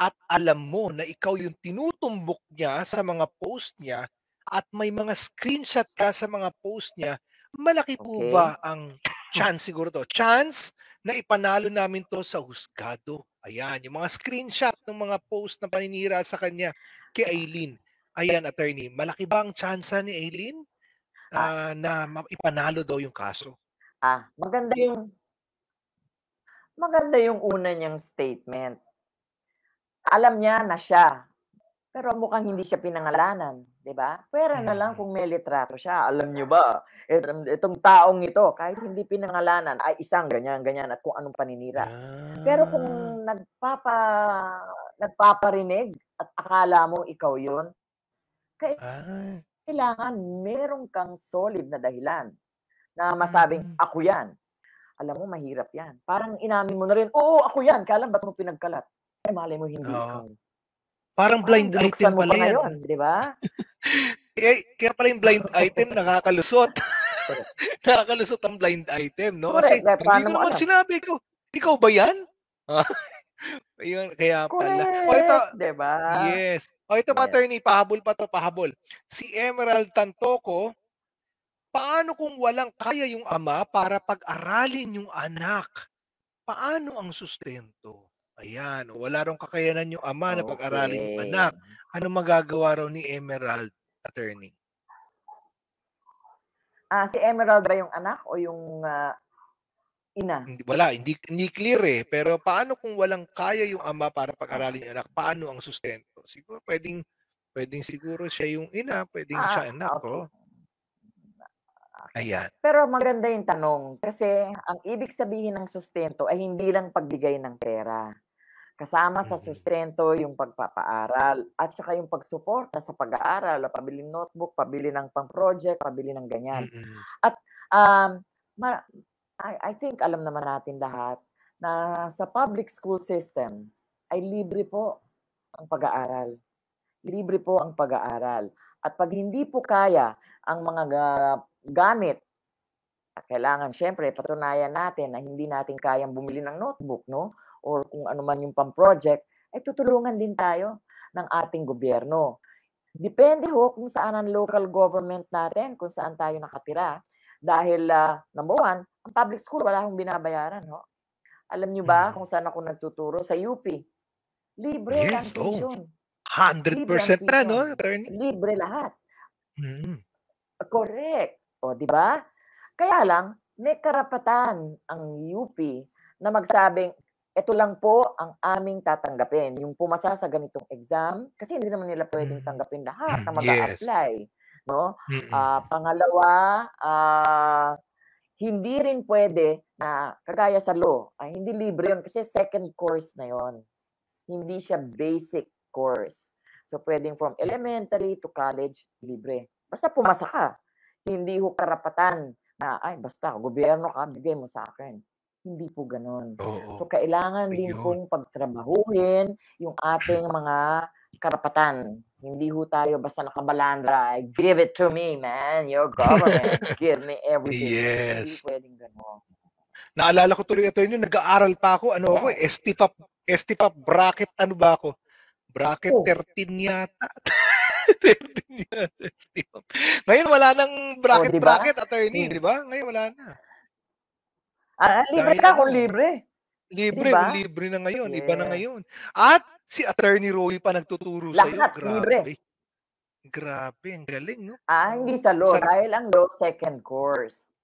at alam mo na ikaw yung tinutumbok niya sa mga post niya at may mga screenshot ka sa mga post niya, malaki okay. po ba ang chance siguro to? Chance na ipanalo namin to sa husgado. Ayan, yung mga screenshot ng mga post na paninira sa kanya kay Aileen. Ayan, attorney, malaki ba ang tsansa ni Aileen uh, na ipanalo daw yung kaso? Ah, maganda yung maganda yung una niyang statement. Alam niya na siya pero mukhang hindi siya pinangalanan, di ba? Pwera na lang mm. kung may litrato siya. Alam niyo ba, um, itong taong ito, kahit hindi pinangalanan, ay isang ganyan, ganyan, at kung anong paninira. Pero kung ah. nagpapa, nagpaparinig at akala mo ikaw yun, kailangan merong kang solid na dahilan na masabing, mm. ako yan. Alam mo, mahirap yan. Parang inamin mo na rin, oo, ako yan. Kailan ba't mo pinagkalat? Ay, eh, malay mo, hindi oh. ikaw. Parang blind Ay, item pala yan. di ba? kaya, kaya pala yung blind item nakakalusot. nakakalusot ang blind item, no? Kasi Correct. hindi ko naman alam. sinabi ko. Ikaw ba yan? Ayun, kaya pala. Correct, o ito, ba? Yes. O ito pa, attorney, pahabol pa to, pahabol. Si Emerald Tantoco, paano kung walang kaya yung ama para pag-aralin yung anak? Paano ang sustento? Ayan, wala raw kakayanan yung ama okay. na pag-aralin yung anak. Ano magagawa raw ni Emerald, attorney? Ah, si Emerald ba yung anak o yung uh, ina? Hindi, wala, hindi, hindi clear eh. Pero paano kung walang kaya yung ama para pag-aralin yung anak? Paano ang sustento? Siguro pwedeng, pwedeng siguro siya yung ina, pwedeng ah, siya anak. Okay. Oh. Ayan. Pero maganda yung tanong kasi ang ibig sabihin ng sustento ay hindi lang pagbigay ng pera. Kasama sa mm. sustento yung pagpapaaral at saka yung pagsuporta sa pag-aaral, pabili ng notebook, pabili ng pang-project, pabili ng ganyan. Mm. At um, ma- I, I think alam naman natin lahat na sa public school system ay libre po ang pag-aaral. Libre po ang pag-aaral. At pag hindi po kaya ang mga ga- gamit, kailangan syempre patunayan natin na hindi natin kayang bumili ng notebook, no? or kung ano man yung pang-project, ay tutulungan din tayo ng ating gobyerno. Depende ho kung saan ang local government natin, kung saan tayo nakatira. Dahil, uh, number one, ang public school, wala akong binabayaran. Ho. Alam nyo ba hmm. kung saan ako nagtuturo? Sa UP. Libre yes, ang oh. tuition. Oh. 100% Libre na, no? Attorney? Libre lahat. Mm. Correct. O, di ba? Kaya lang, may karapatan ang UP na magsabing, ito lang po ang aming tatanggapin. Yung pumasa sa ganitong exam, kasi hindi naman nila pwedeng mm. tanggapin lahat na mag-a-apply. No? Uh, pangalawa, uh, hindi rin pwede na kagaya sa law, ay hindi libre yon kasi second course na yon. Hindi siya basic course. So pwedeng from elementary to college, libre. Basta pumasa ka. Hindi ho karapatan na, ay, basta, gobyerno ka, bigay mo sa akin. Hindi po ganon. Oo. So, kailangan Ayun. din pong pagtrabahuhin yung ating mga karapatan. Hindi ho tayo basta nakabalandra, give it to me, man. Your government, give me everything. Yes. Hindi pwedeng ganon. Naalala ko tuloy ito yun, nag-aaral pa ako, ano yeah. ako, STPAP, STPAP bracket, ano ba ako? Bracket oh. 13 yata. 13 yata, STPAP. Ngayon wala nang bracket-bracket, oh, diba? bracket, attorney, hmm. di ba? Ngayon wala na. Ah, ah, libre ka ano? kung libre. Libre, diba? libre na ngayon, yes. iba na ngayon. At si Attorney Roy pa nagtuturo sa iyo. Grabe. Libre. Grabe, ang galing, no? Ah, hindi sa law. Sa... Dahil ang law, second course.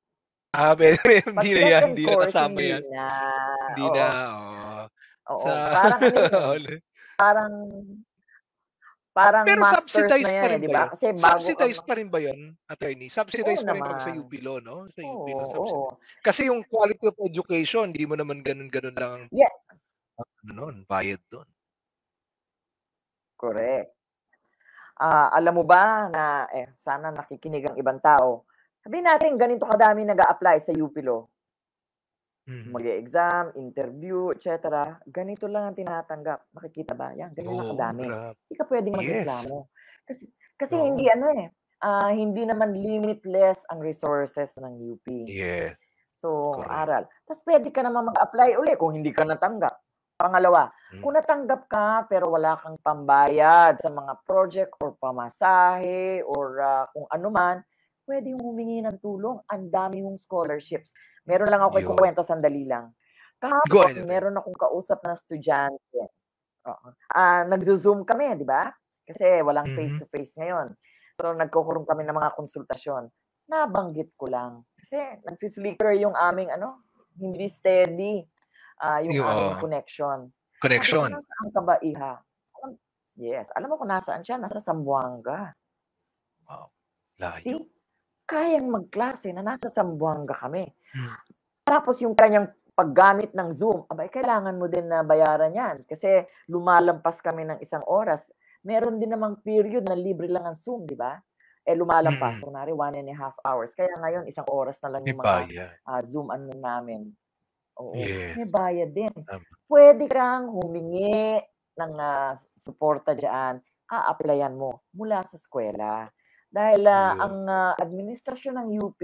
Ah, pero hindi na yan. Hindi na kasama hindi Na. Hindi Oo. na. Oh. Oo. Sa... Parang, ano parang Parang Pero subsidized na yan, pa eh, rin eh, ba? Kasi bago subsidized ang... pa rin ba yun, attorney? Subsidized pa rin naman. sa UP law, no? Sa oo, UP law, oo. Kasi yung quality of education, hindi mo naman ganun-ganun lang ang yeah. ano nun, bayad doon. Correct. Uh, alam mo ba na eh, sana nakikinig ang ibang tao? Sabi natin, ganito kadami nag apply sa UP law. Mm. Mag-exam, interview, etc. Ganito lang ang tinatanggap. Makikita ba? Yan, ganyan oh, lang kadami. Hindi ka pwedeng mag-reklamo. Yes. Kasi, kasi oh. hindi ano eh, uh, hindi naman limitless ang resources ng UP. Yeah. So, Correct. aral. Tapos pwede ka naman mag-apply uli kung hindi ka natanggap. Pangalawa, hmm. kung natanggap ka pero wala kang pambayad sa mga project or pamasahe or uh, kung ano man, pwede yung humingi ng tulong. Ang dami yung scholarships. Meron lang ako yung kwento, sandali lang. Kahapon, meron akong kausap na estudyante. Oo. Uh, ah, nag zoom kami, di ba? Kasi walang mm-hmm. face-to-face ngayon. So, nagkukurong kami ng mga konsultasyon. Nabanggit ko lang. Kasi nag-flicker yung aming, ano, hindi steady uh, yung, yung aming connection. Connection. Sabi, nasaan ka ba, Iha? yes. Alam mo kung nasaan siya? Nasa Sambuanga. Wow. Layo. See? kayang magklase na nasa Sambuanga kami. Hmm. Tapos yung kanyang paggamit ng Zoom, abay, kailangan mo din na bayaran yan. Kasi lumalampas kami ng isang oras. Meron din namang period na libre lang ang Zoom, di ba? Eh, lumalampas. Hmm. Kunwari, one and a half hours. Kaya ngayon, isang oras na lang yung mga uh, Zoom ano namin. Oo. Yes. May bayad din. Pwede kang humingi ng uh, suporta dyan, a-applyan mo mula sa eskwela. Dahil uh, ah, Ayun. Mm. ang uh, administrasyon ng UP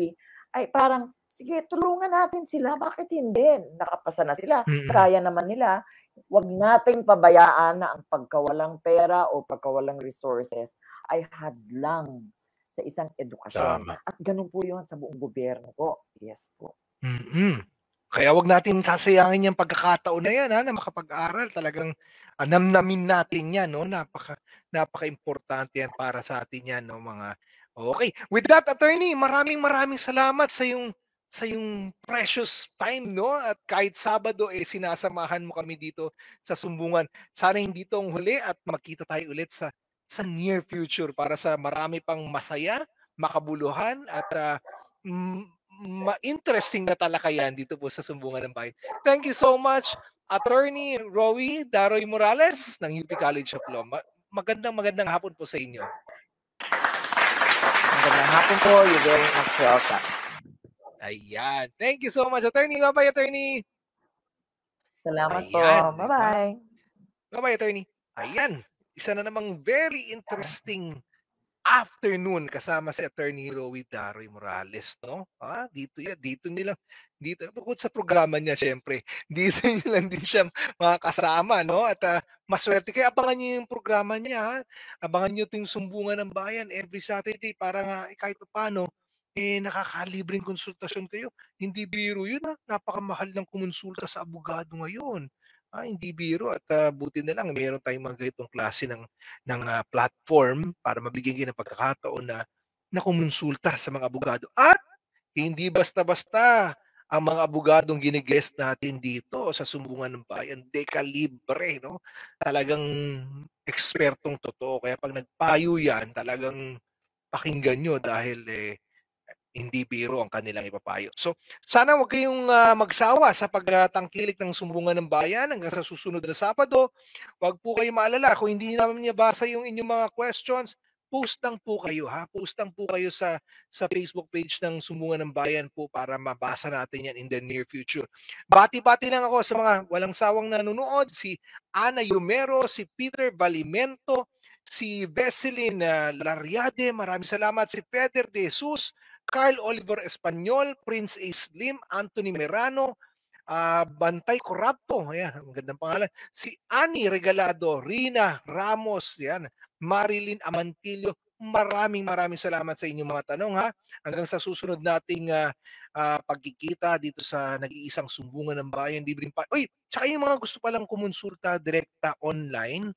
ay parang, sige, tulungan natin sila. Bakit hindi? Nakapasa na sila. mm Kaya naman nila. wag nating pabayaan na ang pagkawalang pera o pagkawalang resources ay hadlang sa isang edukasyon. Tama. At ganun po yun sa buong gobyerno ko Yes po. Mm-hmm. Kaya wag natin sasayangin yung pagkakataon na yan ha, na makapag-aral. Talagang anamnamin natin yan. No? Napaka, napaka-importante yan para sa atin yan. No? Mga... Okay. With that, attorney, maraming maraming salamat sa yung sa yung precious time no at kahit Sabado eh sinasamahan mo kami dito sa sumbungan. Sana hindi tong huli at makita tayo ulit sa sa near future para sa marami pang masaya, makabuluhan at uh, ma-interesting na talakayan dito po sa Sumbungan ng Bayan. Thank you so much, Attorney Rowie Daroy Morales ng UP College of Law. Magandang magandang hapon po sa inyo. Magandang hapon po, you're very Yudel Maxwellta. Ayan. Thank you so much, Attorney. Bye-bye, Attorney. Salamat Ayan. po. Bye-bye. Bye-bye, Attorney. Ayan. Isa na namang very interesting afternoon kasama si Attorney Rowie Daroy Morales, no? Ah, dito ya, dito nila dito bukod sa programa niya syempre, dito nila din siya mga kasama, no? At uh, maswerte kayo abangan niyo yung programa niya. Ha? Abangan niyo yung sumbungan ng bayan every Saturday para nga eh, kahit paano eh nakakalibreng konsultasyon kayo. Hindi biro 'yun ha. Napakamahal ng kumonsulta sa abogado ngayon. Ah, hindi biro at uh, buti na lang mayroon tayong mga ganitong klase ng ng uh, platform para mabigyan kayo ng pagkakataon na na kumonsulta sa mga abogado. At hindi basta-basta ang mga abogadong ginigest natin dito sa sumbungan ng bayan, dekalibre, no? Talagang ekspertong totoo. Kaya pag nagpayo yan, talagang pakinggan nyo dahil eh, hindi biro ang kanilang ipapayo. So, sana wag kayong uh, magsawa sa pagtangkilik ng sumbungan ng bayan hanggang sa susunod na Sabado. Wag po kayong maalala. Kung hindi naman niya basa yung inyong mga questions, post lang po kayo ha. Post lang po kayo sa sa Facebook page ng Sumbungan ng Bayan po para mabasa natin yan in the near future. Bati-bati lang ako sa mga walang sawang nanonood, si Ana Yumero, si Peter Valimento, si Veseline uh, Lariade, maraming salamat, si Peter De Jesus, Kyle Oliver Espanyol, Prince A. Slim, Anthony Merano, uh, Bantay Corrapto, ayan, ang gandang pangalan. Si Ani Regalado, Rina Ramos, ayan, Marilyn Amantillo. Maraming maraming salamat sa inyong mga tanong ha. Hanggang sa susunod nating uh, uh, pagkikita dito sa nag-iisang sumbungan ng bayan, libreng pa. Uy, tsaka yung mga gusto palang kumonsulta direkta online,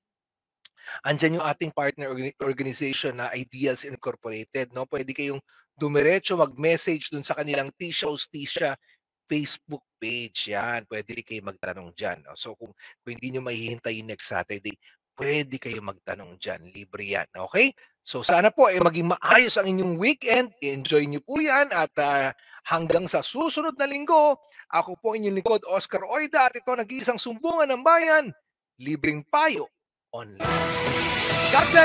Andiyan yung ating partner organization na Ideals Incorporated, no? Pwede kayong dumiretso mag-message dun sa kanilang T-Shows Tisha Facebook page. Yan, pwede kayo magtanong dyan. So kung, kung hindi nyo mahihintay next Saturday, pwede kayo magtanong dyan. Libre yan. Okay? So sana po ay eh, maging maayos ang inyong weekend. Enjoy nyo po yan at uh, hanggang sa susunod na linggo, ako po inyong likod Oscar Oida at ito nag-iisang sumbungan ng bayan, libreng payo online. God bless!